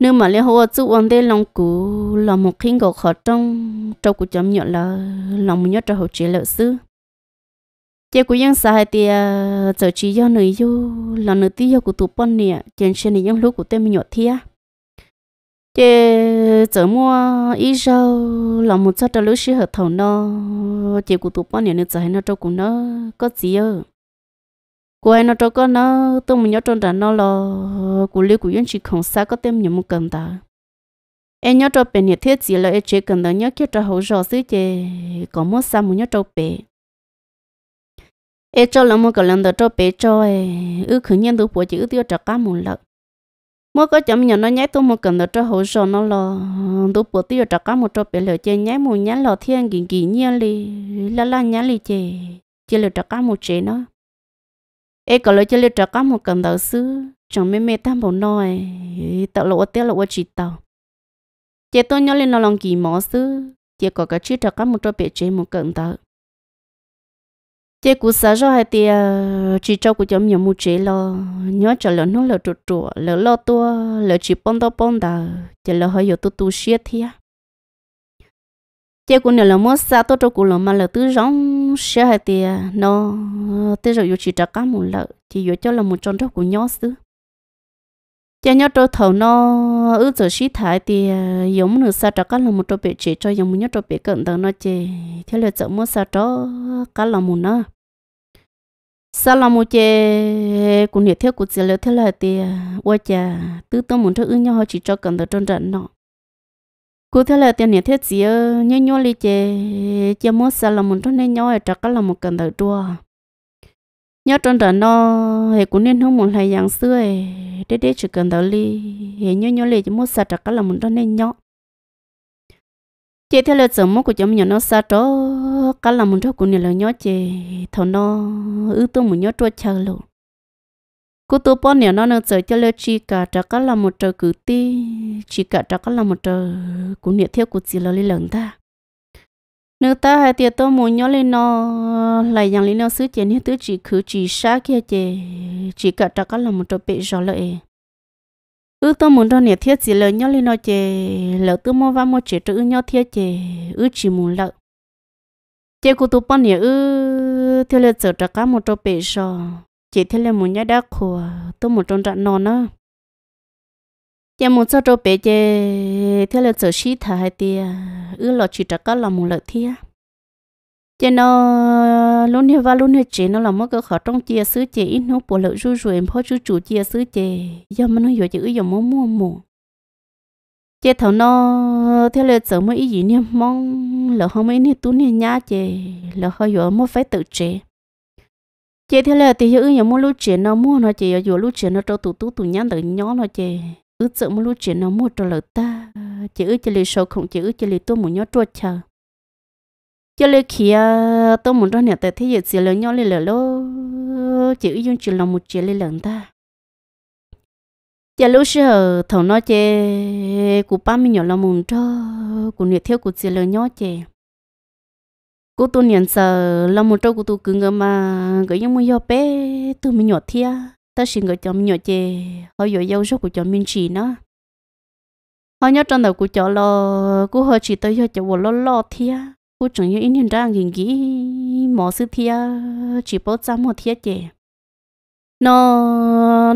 A: nếu mà lấy hoa chú ông đây lòng cũ là một khi gò khó trong trong cuộc chấm nhọ là lòng mình nhớ cho hậu chế lợi sư chế của dân xã thì giờ à, chỉ do người yêu là người tí yêu của tụ bọn nè trên trên những dân lúc của tên mình nhọ thia chế trở mua ít rau là một chút cho lối sư hợp thầu nó chế của tụ bọn nè nó giờ nó cho của nó có gì ơ cô ấy nó cho con nó tôi mình nhớ trong đàn nó lo cô lấy của dân chỉ không xa có tem nhiều một cần ta em nhớ cho bên nhiệt thiết gì là em chỉ cần đó nhớ kia cho hậu rõ xứ chè có mua xa muốn nhớ cho bé em cho là một cái lần đó cho bé cho em ư khử nhân đủ bộ chỉ ư tiêu cho cá một lần mỗi có chấm nhỏ nó nhảy tôi một cần đó cho hậu rõ nó lo đủ bộ tiêu cho cá một cho bé lỡ chè nhảy một nhảy lò thiên kỳ kỳ nhiên li la la nhảy li chè chỉ lỡ cho cá một chè nó ê có lối chơi cho có một cần đầu sư chẳng mê mê tam bộ nói tạo lộ tiếc lộ chỉ tàu chế tôi nhớ lên nó lòng kỳ mỏ sư chế có cái chữ cho có một trò bể chế một cần đầu chế cú xã rồi hay thì chỉ cháu cú chấm nhớ mu chế lo nhớ cho lỡ nó là trụ trụ lỡ lo tua lỡ chỉ bông to bông đầu chế lỡ hơi yếu tu tu xiết thia chế cú nữa là mua xa tôi cho cú lỡ mà lỡ tư rong sẽ hay thì nó ờ, tới rồi chỉ trả cá một lợ chỉ yếu cho là một tròn rau của nhó xứ cho nhó trâu thầu nó ứ giờ xí thải thì ờ, giống nửa sao trả cá là một trâu bể chế cho giống một nhó trâu bể cận tầng nó chế theo là chợ mua sao trâu ờ, cá là một nó sao là một chế cũng nhiệt theo của chế là theo là thì qua chả tứ muốn cho trâu nhau họ chỉ cho cận tầng tròn trận nó cú thế là tiền nhà thế gì ơ nhớ nhớ li chè chè mua xà là một trong nên nhớ ở trắc là một cần đầu đua nhớ trong đó nó hệ cũng nên không muốn lại dạng xưa để để chỉ cần đầu li hệ nhớ nhớ li chè mua xà trắc là một trong nên nhớ chị thế là sớm mua của chúng nhỏ nó xa đó cả là một trong cũng nhiều là nhớ chè thằng nó ư tôi muốn nhớ tôi chờ luôn cú tu bón nhiều nó nó trời cho lơ chỉ cả trả cả là một trời cử ti chỉ cả trả cả là một trời cú nhiệt theo của chỉ là lên lần ta nếu ta hay tiệt tôi muốn nhớ lên nó lại rằng lên nó xứ chén như tứ chỉ khử chỉ sa kia chè chỉ cả trả cả là một trời bệ gió lợi ư tôi muốn cho nhiệt thiết chỉ lời nhớ lên nó chè lỡ tôi mua vào mua chỉ trữ nhớ thiết chè ư chỉ muốn lợi chè cú tu bón nhiều ư theo lệ trở trả cả một trời bệ gió chỉ thế là một nhát đã khổ tôi một trong trạng non á chỉ một cho trâu bé chứ thế là sợ xí thả hai tia ư lọ chỉ trả cá là một lợi thia chứ nó luôn hết và luôn hết chị nó là mất cái khó trong chia sứ chị ít nó bộ lợi rú rồi em phó chú chủ chia sứ chị giờ mà nó hiểu chữ giờ muốn mua mù chị thầu nó theo là sợ mới ý gì nè mong là không mấy nè tu nè nhá chị lỡ hơi hiểu mới phải tự chế chị thế là thì hiểu nhà mua lúa chuyện nó mua nó chị vừa lúa chuyện nó cho tụ tụ tụ nhắn đợi nhỏ nó chị ư sợ mua lúa chuyện nó mua cho lợi ta chị ư chỉ lì sầu không chị ư chị lì tôi muốn nhỏ chua chờ chỉ lì kia tôi muốn cho nhà tại thế giờ chị lỡ nhỏ lì lỡ lô chị ư dùng chuyện lòng một chuyện lì lần ta chị lúc sợ thằng nó chị cụ ba mình nhỏ lòng muốn cho cụ nhiệt thiếu cụ chị lỡ nhỏ chị cô tu nhận sợ là một trâu cô tu cứng mà gửi những mua do bé tu mình nhỏ thia ta xin gửi cho mình nhỏ chè họ dội dâu số của cho mình chỉ nó họ nhớ trong đầu của cho lo cô họ chỉ tới cho cho bộ lo lo thia cô chẳng nhớ in hiện ra nghìn kỹ mỏ sư thia chỉ bố cha một thia chè nó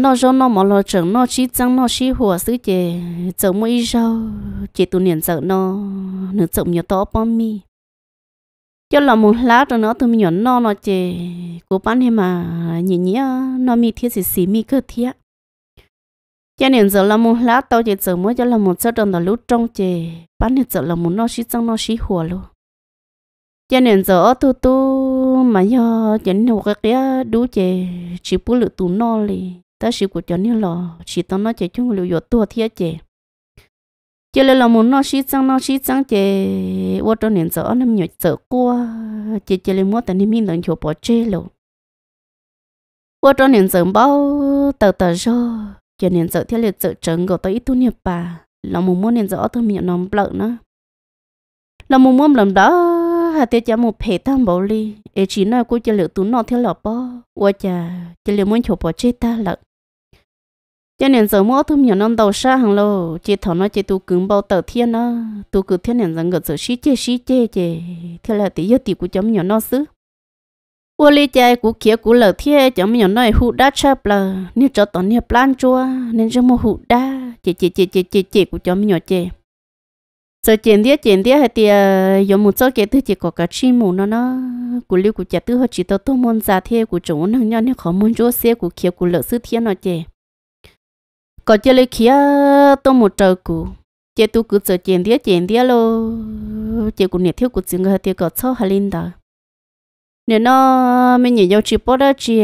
A: nó do nó mỏ lo chẳng nó chỉ chẳng nó chỉ hùa sư chè chở mỗi rau chỉ tu nhận sợ nó nửa chồng nhớ to bom mi cho là một lát rồi nó từ mình nhỏ non nó chè cố bán thì mà nhìn nhỉ nó mi thiết gì xí mi cơ thiết cho nên giờ là một lát tao chỉ giờ mới cho là một chất trong đó lúc trong chè bán thì giờ là một nó xí trong nó xí hùa luôn cho nên giờ tu tu mà do chén hồ cái kia đủ chè chỉ bù lự tu nó liền ta chỉ của chén là chỉ tao nó chè chung liệu yo tu thiết chè chỉ là lòng muốn nó xí trăng nó xí trăng chỉ vô trong niệm giờ nó nhảy giờ qua chỉ chỉ là muốn tận đi mình lần chụp bỏ chơi luôn. vô trong niệm giờ bao tờ tờ cho chỉ niệm giờ theo liệt giờ trứng của tôi ít tu niệm bà lòng muốn muốn niệm giờ tôi miệng nó lợn nữa lòng muốn muốn lần đó hà tiết chả một phê tham bảo ly, ế chỉ nói cô chỉ liệu tún nó theo lọ bó, qua chả chỉ liệu muốn chụp bỏ chơi ta lợn cho nên giờ mua thùng nhỏ non đầu xa hàng lô chị thọ nó chị tu cứng bao tờ thiên nó tu cứ thiên nên rằng người giờ xí chê xí chê chê thế là tí giờ tí của chấm nhỏ non xứ qua lý chạy của kia của lợ thiên chấm nhỏ nói hụ đá chập là nếu cho tao nè plan chua nên cho mua hụ đá chê chê chê chê chê chê của chấm nhỏ chê giờ chén đĩa chén đĩa hay thì dùng à, một số cái thứ chỉ có cái chim mù nó nó của liu của cha tư họ chỉ tao tôm muốn giả thế của chúng nó nhau nên khó muốn chỗ xe của kia của lợ sư thiên nó chê có chơi lấy kia tôi một trâu cụ chị tu cứ chờ chèn đĩa chèn đĩa lo chị cũng nhiệt thiếu cũng chừng người tiêu có cho hà linh đó nếu nó mình nhìn nhau chỉ bỏ đó chị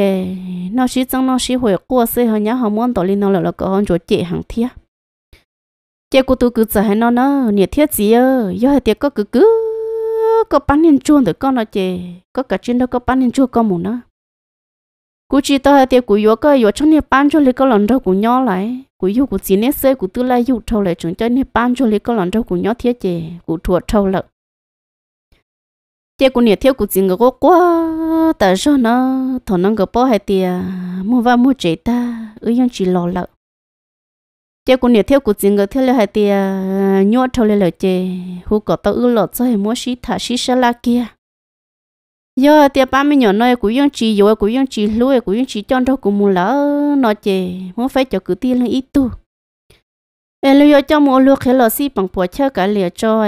A: nó chỉ trong nó chỉ hồi qua xe hồi nhá họ muốn tỏ linh nó là là có hòn chỗ chị hàng thiết chị cũng tu cứ chờ hay nó nó nhiệt thiết gì ơ do hai tiêu có cứ cứ có bán nhân chuông được con nó chị có cả chuyện đó có bán nhân chuông con mù nó cú chỉ tao hai tiêu cú yếu cái yếu trong nhà bán cho lấy cái lần đâu cũng nhỏ lại cú yêu cú chỉ nét sơi cú tư lai yêu trâu lại chúng cho nên ban cho lấy con lần trâu cú nhót thiết chè cú thua trâu lợ chè cú nét thiếu cú chỉ người quá quá tại sao nó thọ nó người bỏ hai tia mua va mua chế ta ư yên chỉ lo lợ chè cú nét thiếu cú chỉ người thiếu lại hai tia nhót trâu lại lợ chè hú có tao ư lọt cho hai mua xí thả xí xả la kia giờ tiệp ba mươi nhỏ nơi cũng dân chỉ rồi cũng dân chỉ lúa cũng dân chỉ chọn đâu cũng muốn lỡ nói chè muốn phải cho cứ tiền là ít tu em lưu cho mua lúa khi lò xi bằng bùa chơi cả lìa cho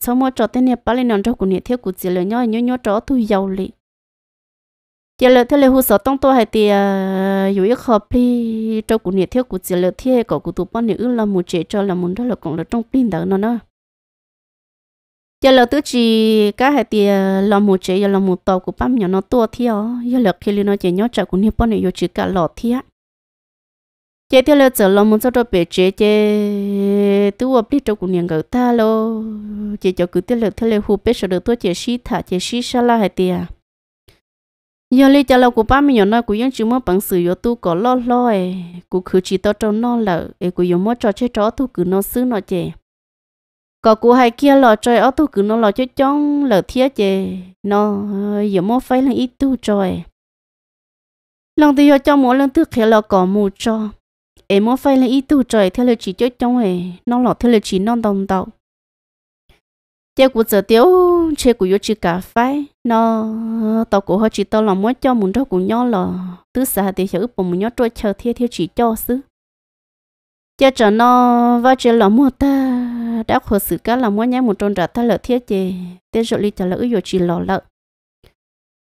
A: sau mua cho tên nhà ba lên nón đâu cũng nhà thiếu cũng chỉ là nhói nhói nhỏ chó tu giàu lì chỉ là thế là hồ sợ tông tôi hay thì à, dù ít khó pli cho cũng nhà thiếu cũng chỉ là thiếu có cũng tụ bắn nhiêu là một chế cho là muốn đó là còn là trong pin đó nó nó giờ là tôi chỉ cá hệ thì là một chế giờ là một tàu của băm nhỏ nó to theo giờ là khi nó chỉ nhỏ chả cũng như bọn này giờ chỉ cả lọ theo chế theo là giờ là một số đồ bể chế chế tôi ở bên trong cũng nhận gạo ta lo chế cho cứ theo là theo là hụp bếp sờ được tôi chế xí thả chế xí xả la hệ thì giờ lấy cho là của băm nhỏ nó cũng vẫn chỉ muốn bằng sử giờ tôi có lo lo ấy của cứ chỉ tao cho nó là ấy của giờ muốn cho chế chó tôi cứ nó xứ nó chế có cụ hai kia lò trời ở tu cứ nó lò cho trong lờ thiết chè nó giờ mua phải là ít tu trời lần thứ hai cho mỗi lần thứ kia lò có mù cho em mua phải là ít tu trời theo lời chỉ cho trong ấy nó lò theo lời chỉ non đồng đầu chế của giờ tiêu chế của yo chỉ cà phai, nó tao của họ chỉ tao làm mới cho muốn đâu của nhau là thứ xã thì sẽ ướp một nhau trôi chờ thiết theo chỉ cho xứ chế trở nó và chế làm mua ta đã khổ sự cá là mua nhá một trôn trả thay lợi thiết chê tê rồi đi trả lợi yêu chỉ lò lợ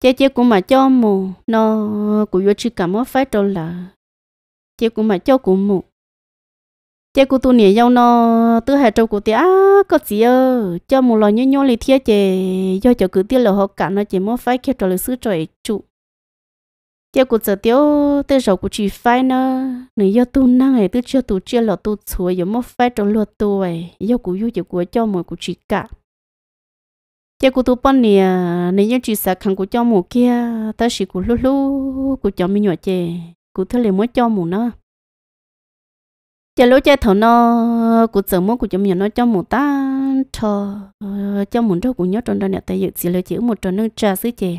A: chê chê cũng mà cho mù nó của yêu chỉ cảm mất phải trôn là chê cũng mà cho cũng mù chê của tôi nè nhau nó tứ hai trâu của tía có gì ơ cho mù lò nhớ nhớ lì thiết chê do cho cứ tiếc là họ cả nó chỉ mất phải kia trò lịch sử trời trụ tiêu cụ giờ tiêu tiêu rầu cụ chỉ phai nó nếu do tu năng ấy tôi chưa tu chưa lọ tu chúa giờ mất phai trong luật tu ấy yêu cụ yêu chịu của cho mọi cụ chỉ cả tiêu cụ tu bận nè nếu yêu chỉ sợ khăn cụ cho mù kia ta chỉ cụ lú lú cụ cho mi nhọt chè cụ thưa liền mới cho mù nó chè lú chè thầu nó cụ giờ muốn cụ cho mi nó cho mù ta cho cho mù đâu cụ nhớ trong đó nè tại dự chỉ lấy chữ một trò nước trà sứ chè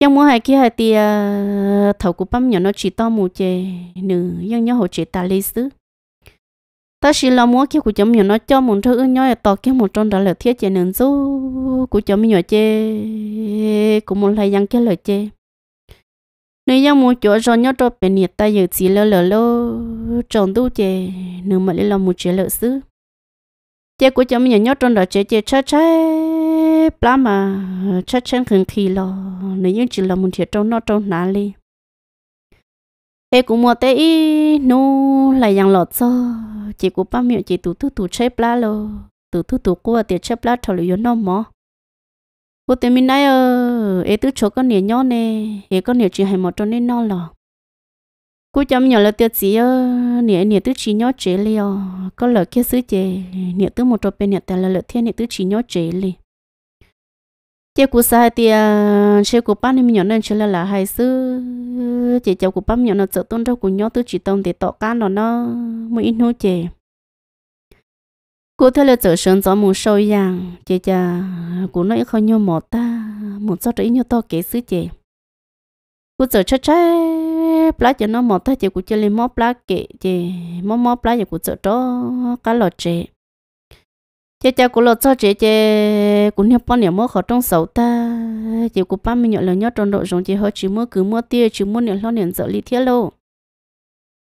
A: trong mỗi hai kia hai tia ờ, thầu của bấm nhỏ nó chỉ to một chế, nữ nhưng nhớ hồ chế ta lý xứ ta chỉ là mỗi kia của chấm nhỏ nó cho một thứ nhỏ là to kia một trong đó là thiết chế nên số của chấm nhỏ chế, của một hai dân kia lời chế. nếu dân mua chỗ rồi nhớ cho bên nhiệt ta dự chỉ lơ lỡ lỡ trồng tu chế, nữ mà lấy lòng một chế lợi xứ chế của chấm mình nhớ trong đó chế chế chơi chơi, plasma chơi chơi chén khẩn khí lo nếu như chỉ là một thiệt trong nó trong nà li ê cũng mua té ý nô là yang lọt so chỉ của ba miệng chỉ tụ tụ tụ chơi plasma lo tụ tụ tụ của tiệt chơi plasma thầu liệu nó mỏ của tên mình đây ờ ê tự chỗ con nhẹ nhót nè ê con nhẹ chỉ hay một trong nên nó lo cú chấm nhỏ là tiêu chí á nè nè tứ chỉ nhỏ chế liò ờ. có lỡ kia xứ chế nè tứ một trò bên nè tài là lỡ thiên nè tứ chỉ nhỏ chế li chế cú sai thì ờ, chế cú bán em nhỏ nên chế là là hai xứ chế cháu cú bán nhỏ nó sợ tôn đâu cú nhỏ tứ chỉ tông thì tọ can nó nó mới ít nô chế cú thấy là chở sơn gió mù sâu vàng chế cha cú nói không nhau một ta một sao trở nhau to kế xứ chế cú chở chết chết lá cho nó một thay chỉ của chơi lên mót lá kệ chỉ mót mót lá chỉ của sợ đó cá lọt chế, chè chè của lọt cho chế chè của nhà bọn nhà mót khó trong sầu ta chỉ của ba mươi nhận là nhớ trong độ rộng chỉ hơi chỉ mua cứ mua tia chỉ mua nhận lo nhận dở lý thiết lâu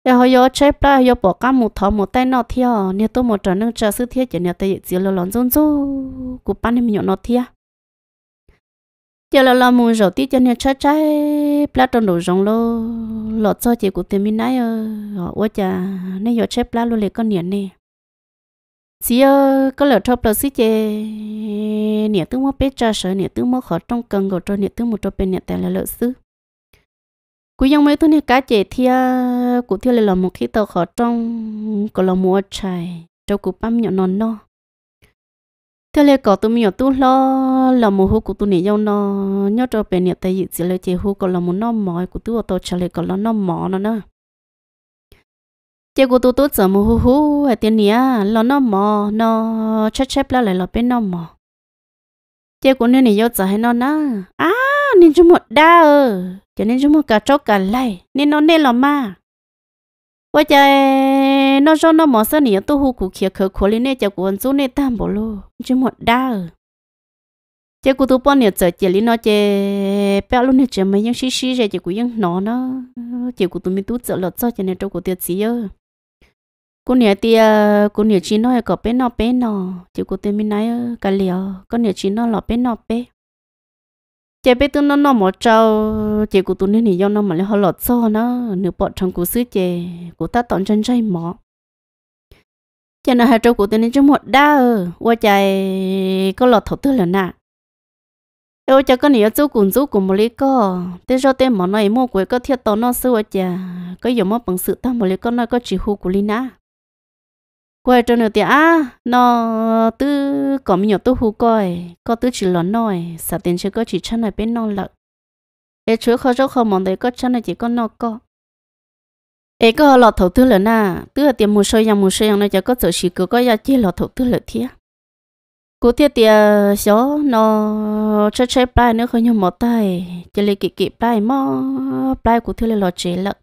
A: giờ họ yo chè plá yo bỏ cá một thò một tay nọ theo nhà tôi một trận nâng trà sư thiết chỉ nhà tay chỉ lo lòn run run của ba mươi nhận nọ theo giờ là làm mùi rồi tí cho nên trái trái plát trong đồ rồng lô lọt cho chị của tiền mình nãy ờ ủa chà nên giờ trái plát luôn lấy con nhện nè chị ơ ờ, có lỡ cho plát xí chê nè tướng mua bé cha sợ nè tướng mua khó trong cần gọi cho nè tướng một cho bên nè tài là lỡ xứ cú dòng mấy thứ này cá chè thia cụ thia là một khi tàu khó trong có là mua chài cho cụ băm nhỏ non no thế là có tôi miệt tôi lo là một hú của tôi này nhau nó nhớ cho bé nhà tay chỉ là chỉ hú còn là một nó mỏi của tôi ở tôi trả lời còn là nó mỏ nó nữa chỉ của tôi tôi sợ một hú hú ở tiền nhà là nó mỏ nó chép chép là lại là bên nó mỏ chỉ của nơi này nhau sợ hay nó na à nên chúng một đa ờ cho nên chúng một cả chốt cả lại nên nó nên là ma ว่าจะนอจอนอหมอเสนียตู้หูกูเขียเขอขวลิเน่จะกวนซูเน่ตามบ่ลูจะหมดได้เจ้ากูตัวป้อนเนี่ยเจอเจลินอเจเป้าลูกเนี่ยเจอไม่ยังชี้ชี้เจ้ากูยังนอนเนาะเจ้ากูตัวมีตู้เจอหลอดเจอเจเนี่ยเจ้ากูเตี้ยเสียกูเนี่ยเตี้ยกูเนี่ยชี้น้อยก็เป็นนอเป็นนอเจ้ากูเตี้ยมีไหนกันเหลียวก็เนี่ยชี้น้อยหลอเป็นนอเป็น chế biết tụi nó nó mỏ trâu chế của tụi nên thì do nó mà lấy họ lọt xô nó nửa bọn trong của xứ chế của ta tọn chân trai mỏ chế nó hai trâu của tụi nên chúng một đa ờ qua chạy có lọt thổ tư là nà ô cha con này chú cùng chú cùng một lý co tên do tên mỏ này mua quế có thiệt tao nó xưa chả có dùng mất bằng sự tao một lý con nó có chỉ hù của lý nà quay cho nữa thì à nó tư có mình tu hú coi có tư chỉ lớn nồi sa tiền chưa có chỉ chân này bên non lợ ê chúa khó cho không mong đấy có chân này chỉ có nó có ê có lọt thổ tư lớn à tư ở tiệm mua sôi yang mua sôi yang này chỉ có sợ chỉ cứ có ya chỉ lọt thổ tư lớn thiệt cú thiệt thì số nó chơi chơi play nữa không nhiều một tay chơi lấy kỵ kỵ play mò play cú thứ là lọt chế lợn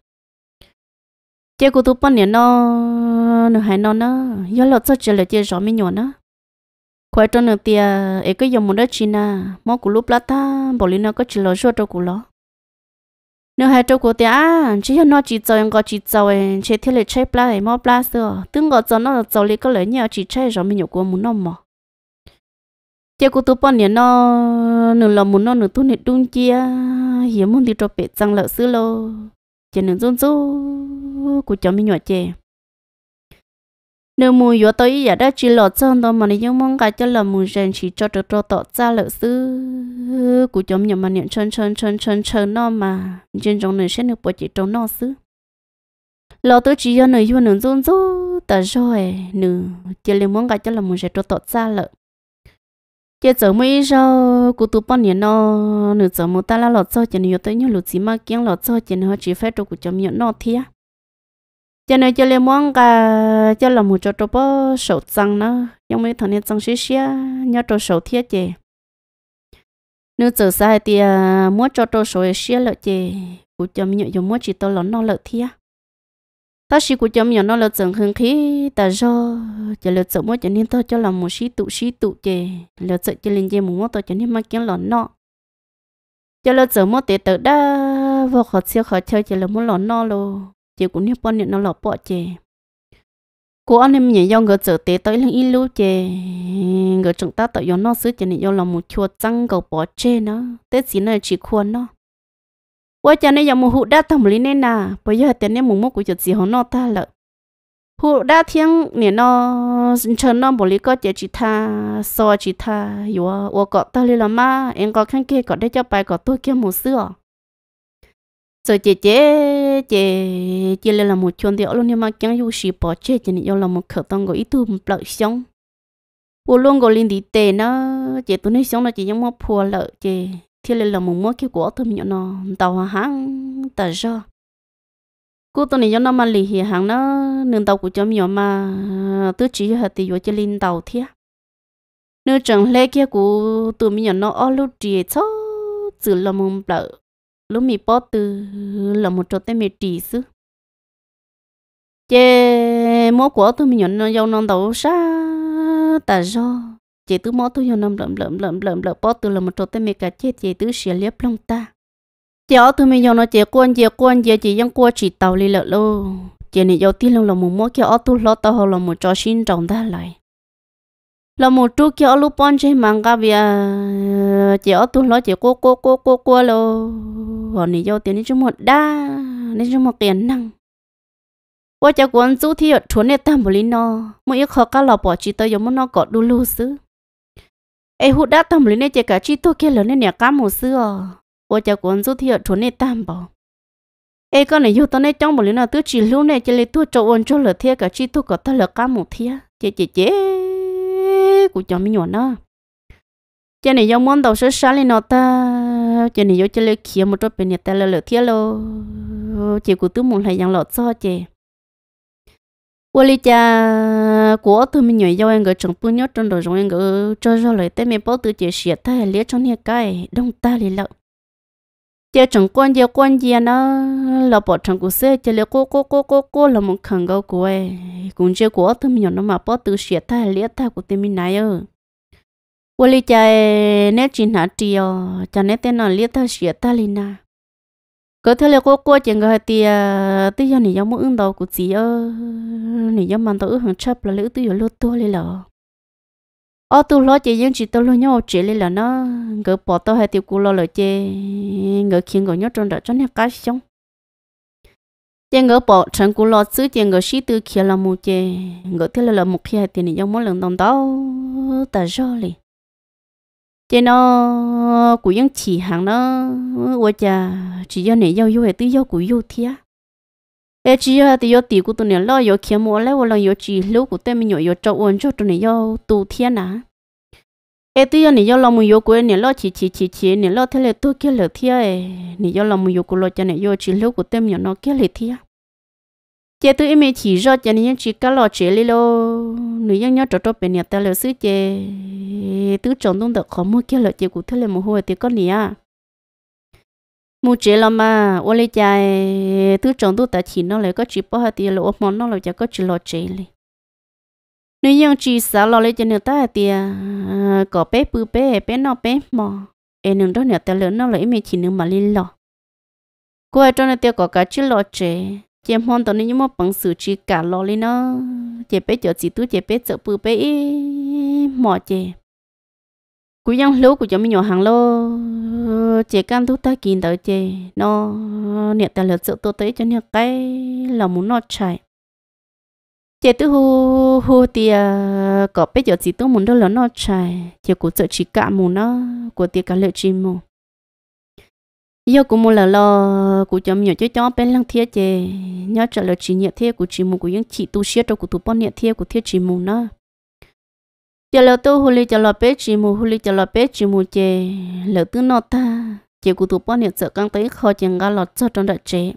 A: chế của tôi bao nhiêu nó nó hay nó nó giờ lọt cho chơi là chơi rõ mi nhọn nó khoai cho nó tia ấy cái dòng một đất chi na mò của lúc lá ta bỏ lên nó có chỉ lo cho cho của nó nếu hai cho của tia chỉ cho nó chỉ cho em có chỉ cho em chế thiết là chế plá em mò plá sơ tương gọi cho nó cho lấy cái lời nhau chỉ chế rõ mi nhọn của muốn nó mò chế của tôi bao nhiêu nó nửa là muốn nó nửa tôi nửa đúng chia hiếm muốn đi cho bể răng lợn xứ lâu chỉ nên run run của cháu mình nhỏ chè nếu mù yếu tới giờ đã chỉ lọt chân đó mà nên những mong cái cho là mù rèn chỉ cho được cho tọt ra lợi sư của cháu mình mà niệm chân chân chân chân chân nó mà trên trong này sẽ được bỏ chỉ trong nó sư lọt tới chỉ cho nơi yêu nên run run ta rồi nữ chỉ nên mong cái cho là mù rèn cho tọt ra lợi chế giờ mới rau cụ tụ bao nhiêu nó nửa giờ một ta là lọt cho cho nhiều tới nhiều lụt gì mà kiêng lọt cho cho nó chỉ phải cho cụ cho nhiều nó thia cho nên cho lên mong cả cho là một cho cho bao sầu trăng nó nhưng mấy thằng này trăng xí xí nhớ cho sầu thia chè nửa giờ sai thì à, mua cho cho sầu xí lợi chè cụ cho nhiều dùng mua chỉ tao lớn nó lợi thia ta chỉ cố chấm nhỏ nó là chẳng hơn khí, ta do chỉ là chẳng mỗi chỉ nên ta cho là một sĩ tụ sĩ tụ chè là sợ chỉ lên chơi một mỗi ta chỉ nên mang kiến lọ nọ chỉ là chẳng mỗi tệ tự đa vô khó siêu khó chơi chỉ là muốn lọ nọ lo chỉ cũng nên bao nhiêu nó lọ bỏ chè cô anh em nhảy do người chở tệ tới lưng ít lú chè người chúng ta tự do nó xứ chỉ nên do là một chua trăng cầu bỏ chè nó tết gì này chỉ khuôn nó ว่าจะเนี่ยยังมูหูด้าทำลินเนน่ะพอยาแต่เนี่ยมุมกูจะสีหอนอตาละหูด้าเที่ยงเนี่ยนอเชิญนอบุลิก็เจจิตาซอจิตาอยู่ว่าวัวเกาะตาลิละมาเองก็ขั้นเกก็ได้เจ้าไปก็ตัวเกี่ยหมูเสื้อ rồi chị chị chị chị là một chuyện điều luôn nhưng mà chẳng yêu gì bỏ chị chị này là một khẩu tông gọi ít tu một lợi sống vô luôn gọi lên đi tệ nó chị tôi nói xong là chỉ giống một phù lợ chị thì lên là một mối cái của tôi mình nó tàu hàng ta cho cô tôi này cho nó mà lì hiện hàng nó nên tàu của cho nhỏ mà tôi chỉ hạt thì vô cho lên tàu thế nếu chẳng lẽ kia của tôi mình nó ở lúc trì cho chỉ là một bờ lúc mình bỏ từ là một chỗ tay mình trì xứ chế mối của tôi mình nó dâu non tàu sa ta cho chị tứ mỏ tôi nhau nằm lợm lợm lợm lợm lợm bỏ từ lợm một chỗ tay mẹ cả chết chị tứ xỉa liếp lòng ta chị cháu tôi mình hiểu nó chế quan chế quan chế chị vẫn qua chị tàu li lợ lô chị này giàu tiền lòng là một mỏ kia ở tu lót tàu lòng một trò xin trọng ta lại là một chút kia lúc bọn chị mang cả việc chị ở tu lót chị cô cô cô cô cô lô họ này giàu tiền nên chúng một đa nên chúng một tiền năng ว่าจะกวนสู้ที่หยดชวนเนี่ยตามบริโนเมื่ออีกเขาก็หลอปอจิตเตยมนอกอดดูลูซื้อ ai hụt đã tâm lên này chỉ cả chi tôi kia lớn nên nhà cá mù xưa ô cha cuốn rút thiệt trốn này tam bảo ai con này yêu tao này trong một lần nào tôi chỉ lưu này chỉ lấy tôi cho ôn cho lỡ thiệt cả chi tôi có tao là cá mù thiệt chế chế chế của cho mi nhọn đó chế này giống món đầu sơ sá lên nó ta chế này giống chế lấy kia một chút bên nhà ta là lỡ thiệt luôn, chế của tôi muốn lại dạng lọt sao chế 我哩家国都没鸟要俺个成不鸟挣到容俺个找着来，但没包头解释，他还连成天改弄大哩了。这成关键关键呢，老婆成故事，这里过过过过过了么看个过哎，公这国都没鸟那么包头写，他还连他个都没来哟。我哩家那真难的哟，家那在那连他写他哩呢。có thể là cô cô chẳng gọi thì à, tự nhiên này giống muốn đầu của chị ơ này giống mang tao hàng chấp là lữ tự ở lô tua lên lọ ở tu lo chị dân chị tao lo nhau chị lên là nó ngỡ bỏ tao hay tiêu cô lo lời chị người khiến người nhau trong đó cho nên cái xong chị người bỏ trần cô lo chứ chị người xí tư kia là một chị người thế là một khi hai tiền này giống muốn lần đồng đó ta do liền cho nó cũng những chỉ hàng nó ủa chà chỉ do này giao vô hệ tư do của vô thia ê chỉ do thì do tỷ của tụi này lo do kia mua lấy hoặc là do chỉ lú của tên mình nhỏ do trâu ổn cho tụi này do tu thiên nà ê tư do này do lòng mình do của này lo chỉ chỉ chỉ chỉ này lo thế là tôi kia là thia này do lòng mình do của lo cho này do chỉ lâu của tên mình nhỏ nó kia là thia chị tôi em chỉ rõ cho nên chỉ cá lò chế li lô nữ nhân nhớ trót trò bên nhà ta lỡ xứ chè tứ chồng đông được khó mua kia lợ chè cụ thể là một hồi thì có nè à. mua chế là mà ô lê chè tứ chồng tôi ta chỉ nó lại có chỉ bao hạt là lỗ món nó lại chỉ có chỉ lò chế li nữ nhân chỉ sợ lò lê cho nhà ta thì có bé bự bé bé nó bé mỏ, em đừng đó nhà ta lỡ nó lại em chỉ nương mà li lò cô ở trong này tiêu có cả chỉ lò chế chị mong tao nên mua bằng sự chỉ cả lo lên nó chị bé chợ chị tú chị bé chợ bự bé mỏ chị cú yang lú của cho mình nhỏ hàng lô chị cam thú ta kín tới chị nó niệm ta lượt sự tôi tới cho niệm cái là muốn nó chạy chị tú hu hu thì có bé chợ chị tú muốn đâu là nó chạy chị cũng sợ chỉ cả muốn nó của tiền cả lợi chim muốn giờ cũng mua là lo của chấm nhiều cho chó bên lăng thiết chè nhớ trở lại chỉ nhẹ thiết của chỉ mù của những chị tu siết trong của tụ bọn nhẹ thiết của thiết chỉ mù nó giờ là tôi huli trở lại bé chỉ mù huli trở lại bé chỉ mù chè lỡ tư nọ ta chè của tụ bọn nhẹ sợ căng tới khó chẳng ga lọt cho trong đại chè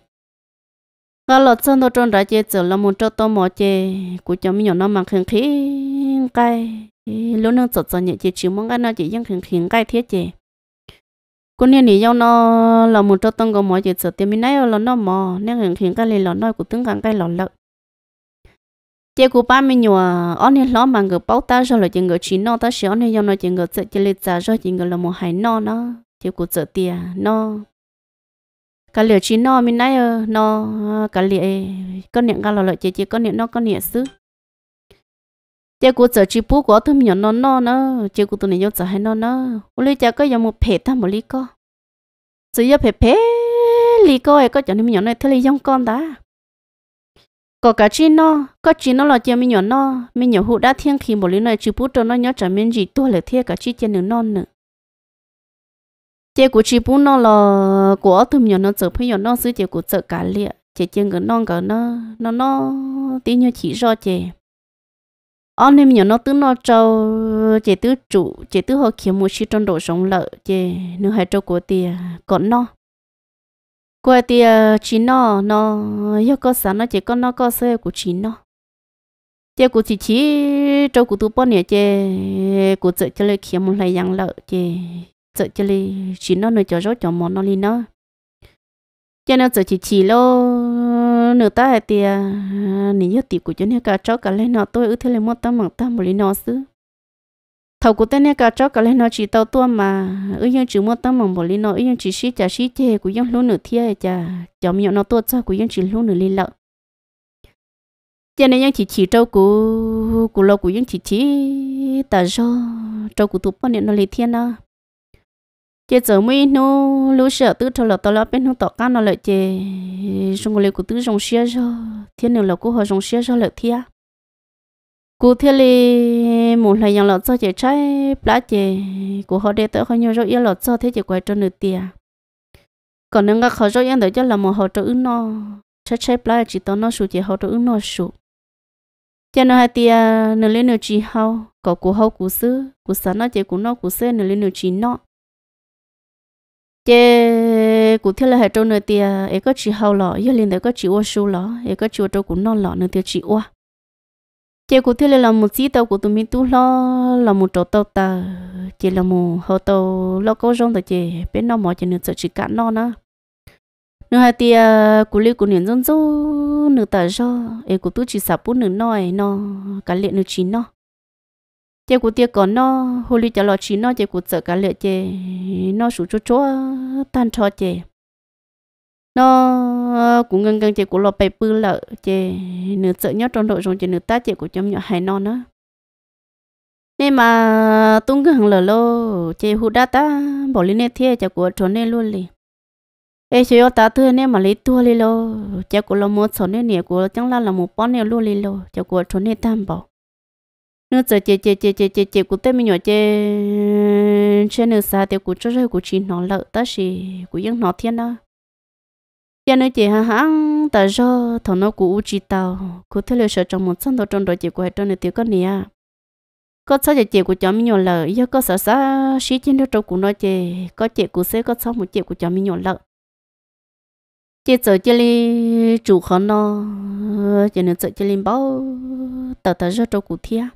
A: ga lọt cho trong đại chè giờ là muốn cho to mỏ chè của chấm nhiều nó mang khinh khí cay lúc nương sợ sợ nhiệt chè chỉ mong cái nó chỉ những khinh khí cay thiết chè cô nè nè yêu nó là một trong tông có mọi chuyện sợ tiền mình nãy là nó mò nên hiện hiện cái này là nó của tướng càng cái lọt lợn chị của ba mình nhua ông ấy lo mang người báo ta rồi là chuyện người chỉ nó ta sẽ ông ấy yêu nó chuyện người sợ chuyện lịch giả rồi chuyện người là một hải nó nó chị của sợ tiền nó cái liệu chỉ nó mình nãy nó cái liệu có niệm cái lọt lợn chị chị có niệm nó có niệm xứ chế của giờ chỉ bố của tôi nhỏ nó nó nó chế của tôi này nhớ giờ hay nó nó ủa lấy chả có giờ một phe ta một lý co chỉ giờ phe phe lý co ấy có chả nên nhỏ này thế lý giống con đã có cả chi nó có chi nó là chế mình nhỏ nó mình nhỏ hụ đã thiên khi một lý này chỉ bố cho nó nhớ chả mình gì tôi lại thiên cả chi chế nữa non nữa chế của chị bún nó là của thùm nhỏ nó chở phải nhỏ nó dưới chế của chợ cả liệt chế chế người non cả nó nó nó tí nhau chỉ do chế ông em nhớ nó tứ nó châu chỉ tứ trụ chỉ tứ họ kiếm một chi trong đồ sống lợ chỉ nước hai châu của tia còn nó qua tia chỉ nó nó yêu có sẵn nó chỉ con nó có xe của chỉ nó chỉ của chỉ chỉ châu của tụ bọn nè chỉ của tự cho lấy kiếm một lại yang lợ chỉ tự cho lấy chỉ nó nơi cho rót cho món nó đi nó cho nên giờ chỉ chỉ lo nửa ta thì à, nỉ nhớ tiền của chúng ta cả cháu cả lên nó tôi ư thế là mất tâm bằng tâm một lý nó xứ thầu của tên cả cháu cả lên nó chỉ tao tua mà ư nhưng chỉ mất tâm bằng một lý nó ước nhưng chỉ xí chả xí chê của dân luôn nửa thiê chả chồng nhọn nó tua cho của dân chỉ luôn nửa lý lợ cho nên dân chỉ chỉ trâu của của lô của dân chỉ chỉ ta do trâu của bao nhiêu nó lấy thiên đó chế giờ mới nó lú sợ tứ thâu là tao lo bên nó tao cá nó lại chế xong rồi cụ tứ rong xia cho thiên nữa là cụ họ rong xia cho lại thia cụ thiên lì một lần nhận lọt cho chế trái plá chế cụ họ để tới họ nhiều rồi yên lọt cho thế chế quay cho nửa tia còn nếu các họ rồi yên tới cho là một họ cho ứng nó trái trái plá chỉ tao nó sụ chế họ cho ứng nó sụ cho nửa hai tia nửa lên nửa chỉ hao có cụ hậu cụ sư cụ sản nó chế cụ nó cụ xe nửa lên nửa chỉ nó chế cụ thể là hệ trâu nữa thì ấy có chỉ hậu lọ giờ liền đấy có chỉ ô số lọ ấy có chỉ ô trâu cũng non lọ nữa thì chỉ ô chế cụ thể là một chỉ tàu của tụi mình tu lo là một trâu tàu ta chế là một hậu tàu lo có rong tàu chế bên nó mỏ chế nữa sợ chỉ cả non á nữa hai thì cụ lý cụ niệm dân dô nữa ta do ấy cụ tu chỉ sập bút nữa nói nó cả liền nữa chỉ nó chế của tiêu còn nó hồ lý cho lọ chỉ nó chế của sợ cả lệ chế nó sủ chỗ chỗ tan cho chế nó cũng gần gần chế của lọ bày bư lợ chế nửa sợ nhớ trong đội rồi chế nửa ta chế của chấm nhỏ hai non nữa nên mà tung gần hàng lợ lô chế hụt đã ta bỏ lên nét thiê chế của trốn nét luôn liền ê chị ta thưa nên mà lấy tua đi lô chế của lọ một số nét nè của chẳng là là một bón nét luôn đi lô chế của trốn nét tam bảo nó giờ chè chè chè chè chè chè cũng tên mình nhỏ chè chè nữa xa thì cũng cho rồi cũng chỉ nó lợ ta chỉ cũng vẫn nó thiên đó chè nữa chè hàng hàng ta cho thằng nó cũng chỉ tao cũng thấy là sợ trong một sân đó trong đó chè của hai trong này thì có nè có sao chè chè của cháu mình nhỏ lợ giờ có sợ sa? xí trên đó trong cũng nó chè có chè của sẽ có sao một chè của cháu mình nhỏ lợ chị giờ chị li chủ khó nó chị nữa giờ chị li bao tờ ta cho trâu cụ thiên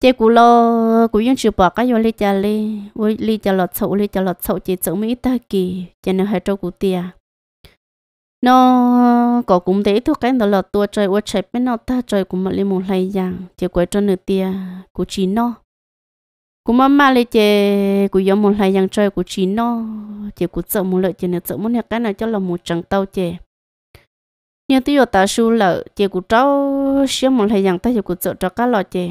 A: chế cú lo cú yên chịu bỏ cái vô li chả li li chả lọt sầu li chả lọt sầu chỉ sầu mấy ta kỳ cho nên hai trâu cú tia nó có cũng thế thôi cái đó là tua trời qua chạy bên nó ta trời cũng mà lên một lay giang chỉ quay cho nửa tia cú chỉ nó cú mà mà lên chế cú giống một lay giang trời cú chỉ nó chỉ cú sợ một lợi chỉ nửa sợ một nửa cái nào cho là một chẳng tao chế nhưng tiêu ta su lợi chỉ cú trâu xíu một lay giang ta chỉ cú sợ cho cái lọ chế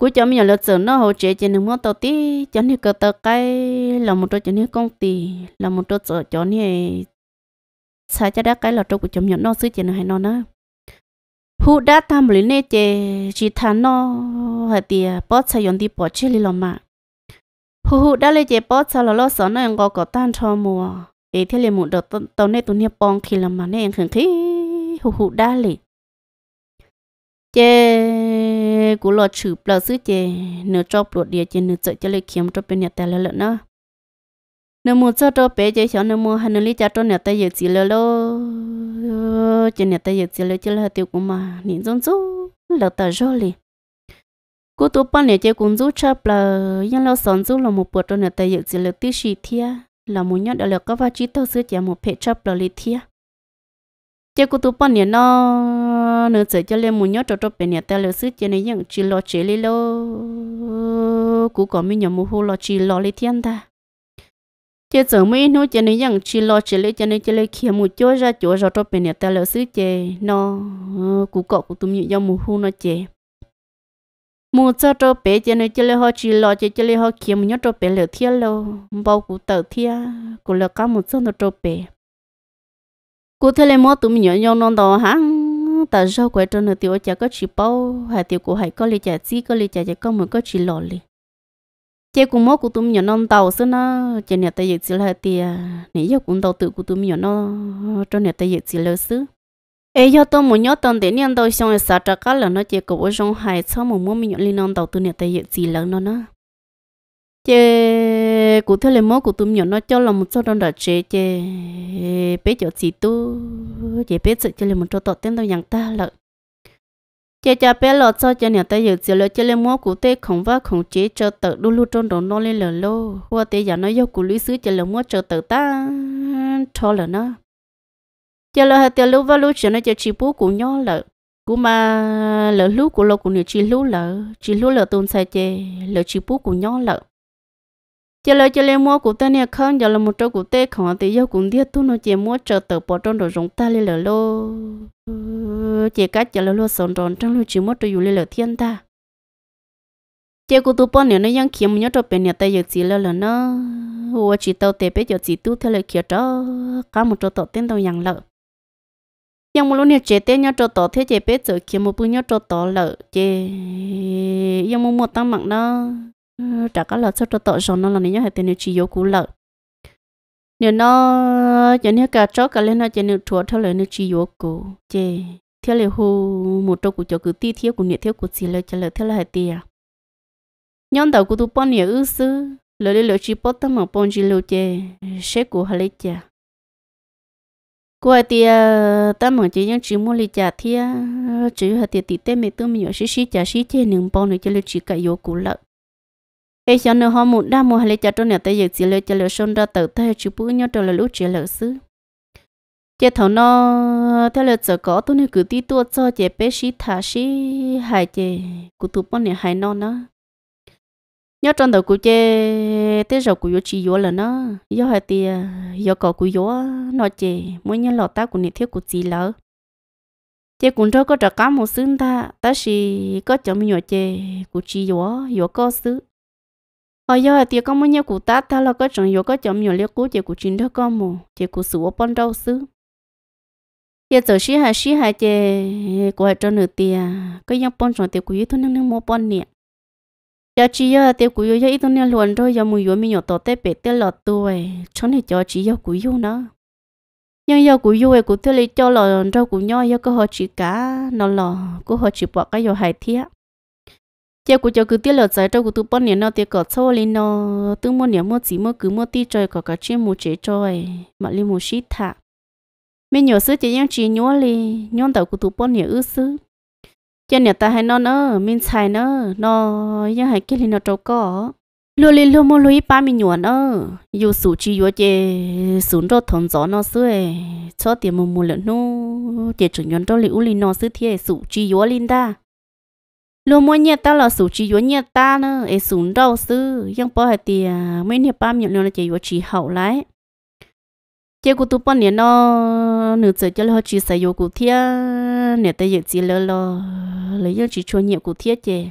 A: cú cho mình là giờ nó hỗ trợ cho nên muốn tao tí cho nên cơ tao cái là một đôi cho nên công ty là một đôi giờ cho nên xa cho đã cái là trong của chấm nhận nó xứ cho nên hay nó nữa hu đã tham lý nè chè chỉ thằng nó hay tiề bớt sai yon đi bỏ chơi đi làm mà hu hu đã lấy chè bớt sai là lo sợ nó em có có tan cho mua ấy thế là một đợt tao nè tụi nè bong khi làm mà nè anh khẩn khí hu hu đã lấy chê cú lò chữ lò sứ chê nửa cho bột địa chê nửa sợ cho lấy kiếm cho bên nhà ta lợn nữa. nửa mùa cho cho bé chê cháu nửa mùa hai nửa lý cha cho nhà ta giờ gì lơ lơ chê nhà ta giờ gì lơ chê là tiêu của mà nhìn giống chú, lợ ta rồi liền cú tụ ban này chê cũng giúp cho lợ nhưng lo sòn giúp là một bữa cho nhà ta giờ gì lơ tí xì thia là một nhát đã lợ có vài chỉ tao sứ chê một phép cho lợ lì thia chê cô tụ ban này nó cho nữa giờ cho lên muốn nhớ cho cho bên nhà ta lỡ sức cho nên những chỉ lo chế lý lo cú có mi nhớ mua hồ lo chỉ lo lý thiên ta chế giờ mới nô cho nên những chỉ lo chế lý cho nên chế lý kia mua chỗ ra chỗ ra cho bên nhà ta lỡ sức chế nó cú có cú tụm nhớ mua hồ nó chế mua cho cho bé cho nên cho lấy họ chỉ lo cho cho lấy họ kia mình nhớ cho bên lỡ thiên lo bao cú tờ thiên cú là cả một số nó cho bé cú thế là mua tụm nhớ nhau nó đó hàng trong tờ rau quẹt trong nửa tiểu chả có chỉ bao hay tiểu của hải có lì chả chi có lì chả chả có một có chỉ lò lì chế cùng mốt của tụi nhỏ non tàu xưa nó chế nhà tay dịch xí là thì nãy giờ cũng tàu tự của tụi nhỏ nó cho nhà tay dịch chỉ là xứ ê giờ tôi muốn nhớ tần đến nhân tôi xong là xả trà cá là nó chế cổ ở trong hải sau một mua mình nhỏ lên non tàu tụi nhà tay dịch chỉ là nó nó chế cụ thể là mỗi cụ tụm nhỏ nó cho là một số đông đã chế chế bé cho chị tu chế bé sự cho là một số tọt tên tao nhận ta lợ chế cha bé lọt cho cho nhà ta giờ chỉ là chế là mỗi cụ tê không vác không chế cho tự đu lu trong đầu nó lên lờ lô qua tê giờ nó do cụ lý sứ chế là mỗi cho tự ta cho là nó chế là hai tiêu lúc vác lúc cho nó chế chị bố của nhỏ lợ cú mà lỡ lú của lô của nhà chỉ lú lỡ chỉ lú lỡ tôn sai chê lỡ chỉ bú của nhỏ lỡ chỉ là chỉ là mua cụ tên này không chỉ là một chỗ cụ tê không thì giờ cũng biết tu nó chỉ mua chờ từ bỏ trong đồ rồng ta lên là lô chỉ cách chỉ là lô sồn tròn trong lô chỉ mua cho dù lên là thiên ta chỉ cụ tu bỏ nữa nó ยัง kiếm nhớ chỗ bên nhà ta giờ chỉ là là nó ủa chỉ tao tê bây giờ chỉ tu theo lời kia đó cả một chỗ tổ tên tao nhận lợ yang một lúc này chế tên nhớ chỗ tổ thế chế bây giờ kiếm một bữa nhớ cho tổ lợ chế yang một một tăng mạng đó trả cá lợn cho cho tọt rồi nó là nếu hết tiền chỉ vô cú lợi nếu nó cho nên cả chó cả lên nó cho nên chúa thôi lời nó chỉ vô cú chê theo lời hồ một trâu của cho cứ ti thiếu của nhiệt thiếu của gì lời cho lời theo là hai tiền nhân đầu của tôi bọn nhiệt ư sư lời lời chỉ bắt tâm mà bọn chỉ lời chê sẽ của hết lấy chả hai tiền ta mà chỉ những chỉ mua lì chả thì chỉ hai tiền tiền tết mình tôi mình ở xí xí chả xí chê nướng bao nữa cho lì chỉ cả yếu củ lợi hệ cho nó họ muốn đa mua hay cho cho nhà tới giờ chỉ lấy cho lấy sơn ra tự thay chụp bữa nhau cho là lúc chỉ lấy xứ chế thầu nó theo lời giờ có tôi nên cứ tí tua cho chế bé xí thả xí hại chế cụ tụ bọn này hại non nó nhớ trong đầu cụ chế thế rồi cụ yếu chỉ yếu là nó do hai tia do có cụ yếu nó chế mỗi nhân lọ ta của này thiếu của chỉ lỡ chế cũng cho có trả cá một xứng ta ta chỉ có cho mình nhỏ chế cụ chỉ yếu yếu có xứ ở giờ thì có mấy nhau cụ ta ta là có chồng yếu có chồng nhiều liệu cũ chỉ cụ chín đó con mù chỉ cụ sửa bón đâu xứ giờ giờ xí hà xí hà chè cụ hai trăm nửa tiền cái nhà bón chồng thì cụ ít thôi năng năng mua bón nè giờ chỉ giờ thì cụ yếu giờ ít thôi năng luận thôi giờ mùi yếu mình nhỏ tỏ tê bể tê lọt tuổi cho nên cho chỉ giờ cụ yếu nữa nhưng giờ cụ yếu cụ tê lấy cho lọt đâu cụ nhau giờ có họ chỉ cá nó lọ cụ họ chỉ bỏ cái giờ hai thiệt giờ cũng cho cứ tiếc lợt trái, cho cứ tụ bọn nó tiếc cọt sâu lên nó tụ mua nhà mua chỉ mua cứ mua tí chơi có cả chuyện mua chế chơi mà lên mua shit thà mình nhớ xứ chỉ những chỉ nhớ li nhớ đầu cứ tụ bọn nhà ư xứ cho nhà ta hay nó nó mình xài nó nó những hay cái lên nó trâu cỏ lô lên lô mua lô ba mình nhớ nó dù sủ chỉ nhớ chế, sủ cho thằng gió nó xứ cho tiền mua mua lợn nu chỉ chỉ nhớ đó li u li nó xứ thì sủ chỉ nhớ linh ta lô mua nhiệt ta là sủ chỉ yếu nhiệt ta nữa ấy súng đâu sư nhưng bỏ hai tiền mấy nhiệt ba miệng là chỉ yếu chỉ hậu lại chế của tụi bọn nó nửa giờ cho họ chỉ sử dụng cụ thiết nửa tay dụng chỉ lơ lơ lấy dụng chỉ cho nhiệt cụ thiết chế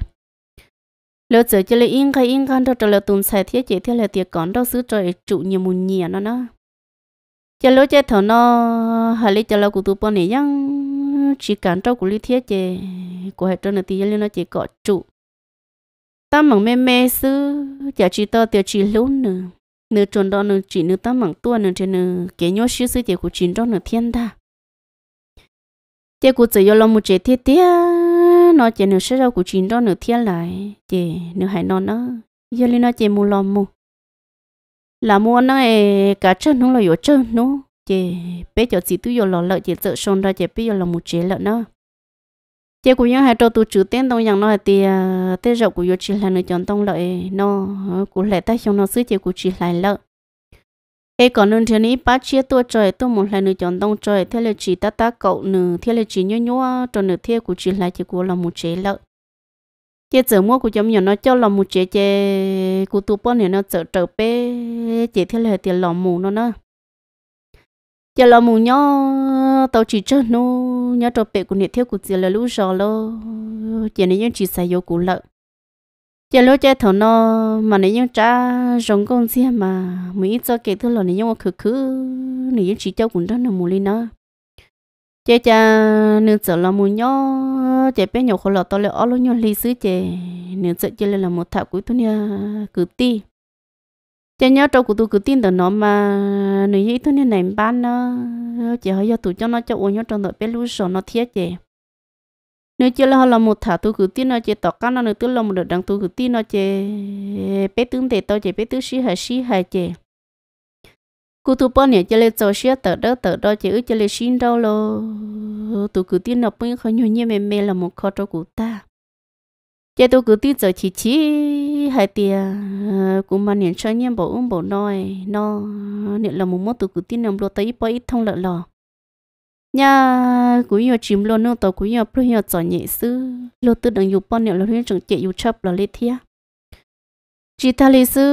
A: lỡ giờ cho lấy in cái in gan đó cho lỡ tụm xài thiết chế thiết là tiệc còn đâu xứ trời trụ nhiều mùn nhiệt nó nó cho lỡ chế thở nó hay lấy cho lỡ của tụi bọn này nhưng chỉ cản trâu của lý thiết chè của hệ trâu này thì liên nó chỉ có trụ ta mảng mê mê sư chả chỉ tơ tiểu chỉ lún nữa nửa chuẩn đó nửa chỉ nửa ta mảng tua nửa trên nửa kế nhau sư sư chè của chính đó nửa thiên ta chè của chỉ do lòng một chế thiết tía nó chè nửa sẽ rau của chính đó nửa thiên lại chè nửa hải non nó giờ liên nó chè mù lòng mù là mua nó cả chân nó là yếu chân nó chị bé cho chị tôi lo lợ chị sợ xong ra chị bé lo một chế lợ nó chị cũng nhớ hai trâu tôi chữ tên tông rằng nó thì à, tên rộng của chỉ là người chọn tông lợi nó cũng lệ tay xong nó xứ chị của chỉ lại lợ ê còn nên thế này ba chia tôi trời tôi một lại người chọn tông trời theo là chỉ ta ta cậu nữ theo là chỉ nhớ nhớ cho nữ theo của chỉ lại chỉ của là một chế lợ chị chở mua của giống nhỏ nó cho lòng một chế chế của tụ bọn này nó sợ trở bé chị theo là tiền lòng mù nó nữa giờ là mù nhó tao chỉ cho nó nhớ trò bể của nhiệt thiếu của chị là lũ giò lo giờ này những chỉ xài vô của lợ giờ lũ chơi thằng nó mà này những cha giống con xe mà mình ít cho kể thứ là này những khử khử này những chỉ cho cũng đó là mù lên đó chị cha nữ sợ là mù nhó chị bé nhậu khổ lọ tao lẹ ó lũ nhó lì xứ chị nữ sợ chị là một thảo cuối tuần nha cứ ti cho nhớ trâu của tôi cứ tin tưởng nó mà nếu như tôi nên ném bán nó chỉ hơi do tụi cho nó cho uống nhớ trong đội bé lũ sổ nó thiết chị nếu chưa là là một thả tôi cứ tin nó chị tỏ cá nó nếu tôi là một đợt đang tôi cứ tin nó chị bé tướng để tôi chị bé tướng sĩ hay sĩ hay chị cô tôi bao nhiêu cho lên cho sĩ tờ đó tờ đó chị ở cho lên xin đâu lo tôi cứ tin nó bên giờ nhiều như mềm mềm là một kho trâu của ta giờ tôi cứ tin giờ chỉ chỉ hai tia ờ, cũng mà niệm cho nhiên bộ ung bộ nói nó niệm là một mốt tôi cứ tin nằm lo tới bao ít thông lợn lò nhà cũng nhiều chìm lo nó tàu cũng nhiều phải nhiều giỏi nhẹ sư lo tôi đang dùng bao niệm là huyên chẳng chạy dùng chấp là lê thia chỉ ta lê sư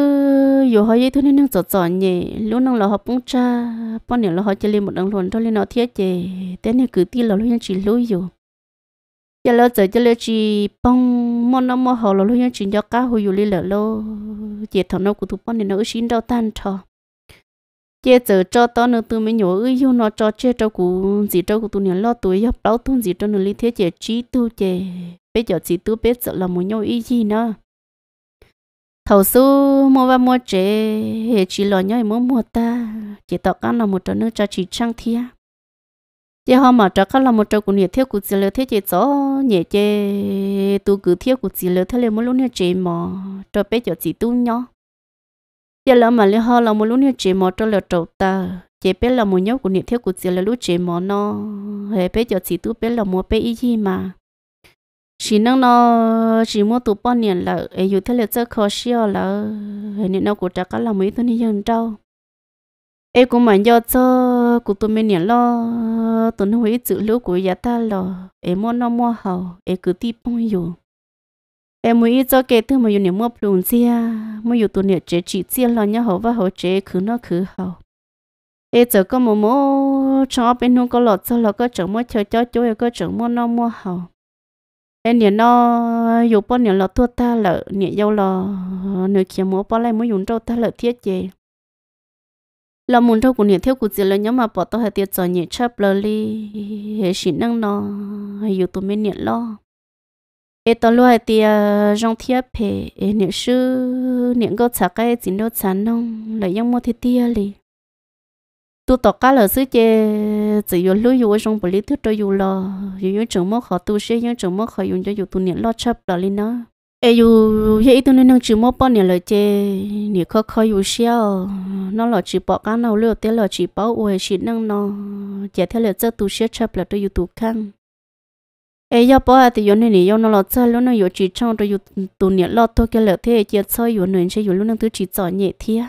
A: dù họ dây thứ nên năng giỏi giỏi nhẹ lúc năng là họ bung cha bao niệm là họ chỉ lên một đằng luận thôi lên nó thiết chế thế này cứ tin là huyên chỉ lôi dùng giờ lo giờ giờ lo chỉ bông món nó mò hồ lo lúc nhau chỉ cho cá hồi yuli lợ lo giờ thằng nó cũng tụi bông này nó xin đâu tan thọ giờ giờ cho tao nó tụi mình nhổ yêu nó cho chơi cho cụ gì cho cụ tụi nó lo tụi học đâu tụi gì cho nó lý thế giờ chỉ tu giờ bây giờ chỉ tu biết giờ là muốn nhau ý gì nữa thầu số mua và mua chế chỉ lo nhau mua mua ta chỉ tao cá là một trò nữa cho chỉ trang thiệt giờ họ mà cho các là một trâu cũng nhiệt thiếu cũng chỉ là thế chị gió nhiệt chị tu cứ thiếu cũng chỉ là thế là một lúc nhiệt chị mà cho bé cho chị tu nhó giờ là mà lấy họ là một lúc nhiệt chị mà cho là trâu ta chị bé là một nhóc cũng nhiệt thiếu cũng chỉ là lúc chị mà nó hệ bé cho chị tu bé là một bé ý gì mà chỉ năng nó chỉ mua tu bao nhiêu là ấy dù thế là chơi khó xíu là hệ nó cũng chắc các là mấy tuần đi dân trâu em cũng mà do cho cụ tôi mình nhận lo tôi nó huế chữ lúa của gia ta lo em mua nó mua hậu em cứ ti bông dù em mua cho kể thứ mà dùng để mua plùn xia mua dùng tôi nhận chế chỉ xia lo nhá hậu và hậu chế cứ nó cứ hậu em giờ có một mô cho bên nó có lọt cho là có chẳng mua chơi cho chơi có chẳng mua nó mua hậu em nhận nó dùng bao nhận lọt thua ta lợ nhận dâu lo, nửa kia mua bao lại mua dùng trâu ta lợ thiết chế là muốn thâu của nhà theo của chị là nhóm mà bỏ tao hay tiệt rồi nhẹ chấp lời li hệ sĩ năng nó hay yêu tụi mình nhẹ lo ê tao lo hay tiệt rong thiệp hệ ê nhẹ sư nhẹ gót chả cái chỉ đâu chán nông lại ยัง mua thiệt tiệt li tụ tao cả là sư chê chỉ yêu lúa yêu rong bồ lý thứ tao yêu lo yêu yêu chừng mất họ tu sĩ yêu chừng mất họ yêu cho yêu tụi nhẹ lo chấp lời li nữa ai u ye tu nên năng chịu mua bao nhiêu lời chê nhiều khó khó u xéo nó là chỉ bỏ cá nào lừa té là chỉ bảo uể chỉ năng nó chả thế là chơi tu xéo chập là tôi youtube khăn ai ya bỏ thì yo nên yo nó là chơi luôn nó yo chỉ trong tôi yo tu nhiệt lo thôi cái là thế chả chơi yo nên chơi yo luôn năng tôi chỉ chọn nhẹ thia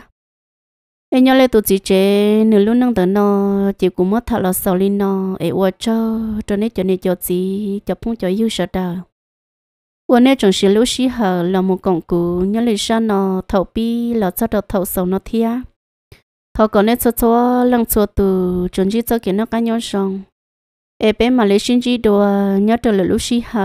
A: ai nhau lấy tu chỉ chế nửa luôn năng tới nó chỉ cũng mất thật là sau linh nó ai uể cho cho nên cho nên cho gì cho phong cho yêu sợ đời วันนี้จงสิลูสิเหอเรามุกงกูยันลิชานอเท่าปีเราจะเราเท่าสองนอเทียทอก่อนเนี่ยชัวลังชัวตูจนจีจะเกี่ยนกันย้อนชงเอเป็นมาเลชินจีดัวยันเดลลูสิเหอ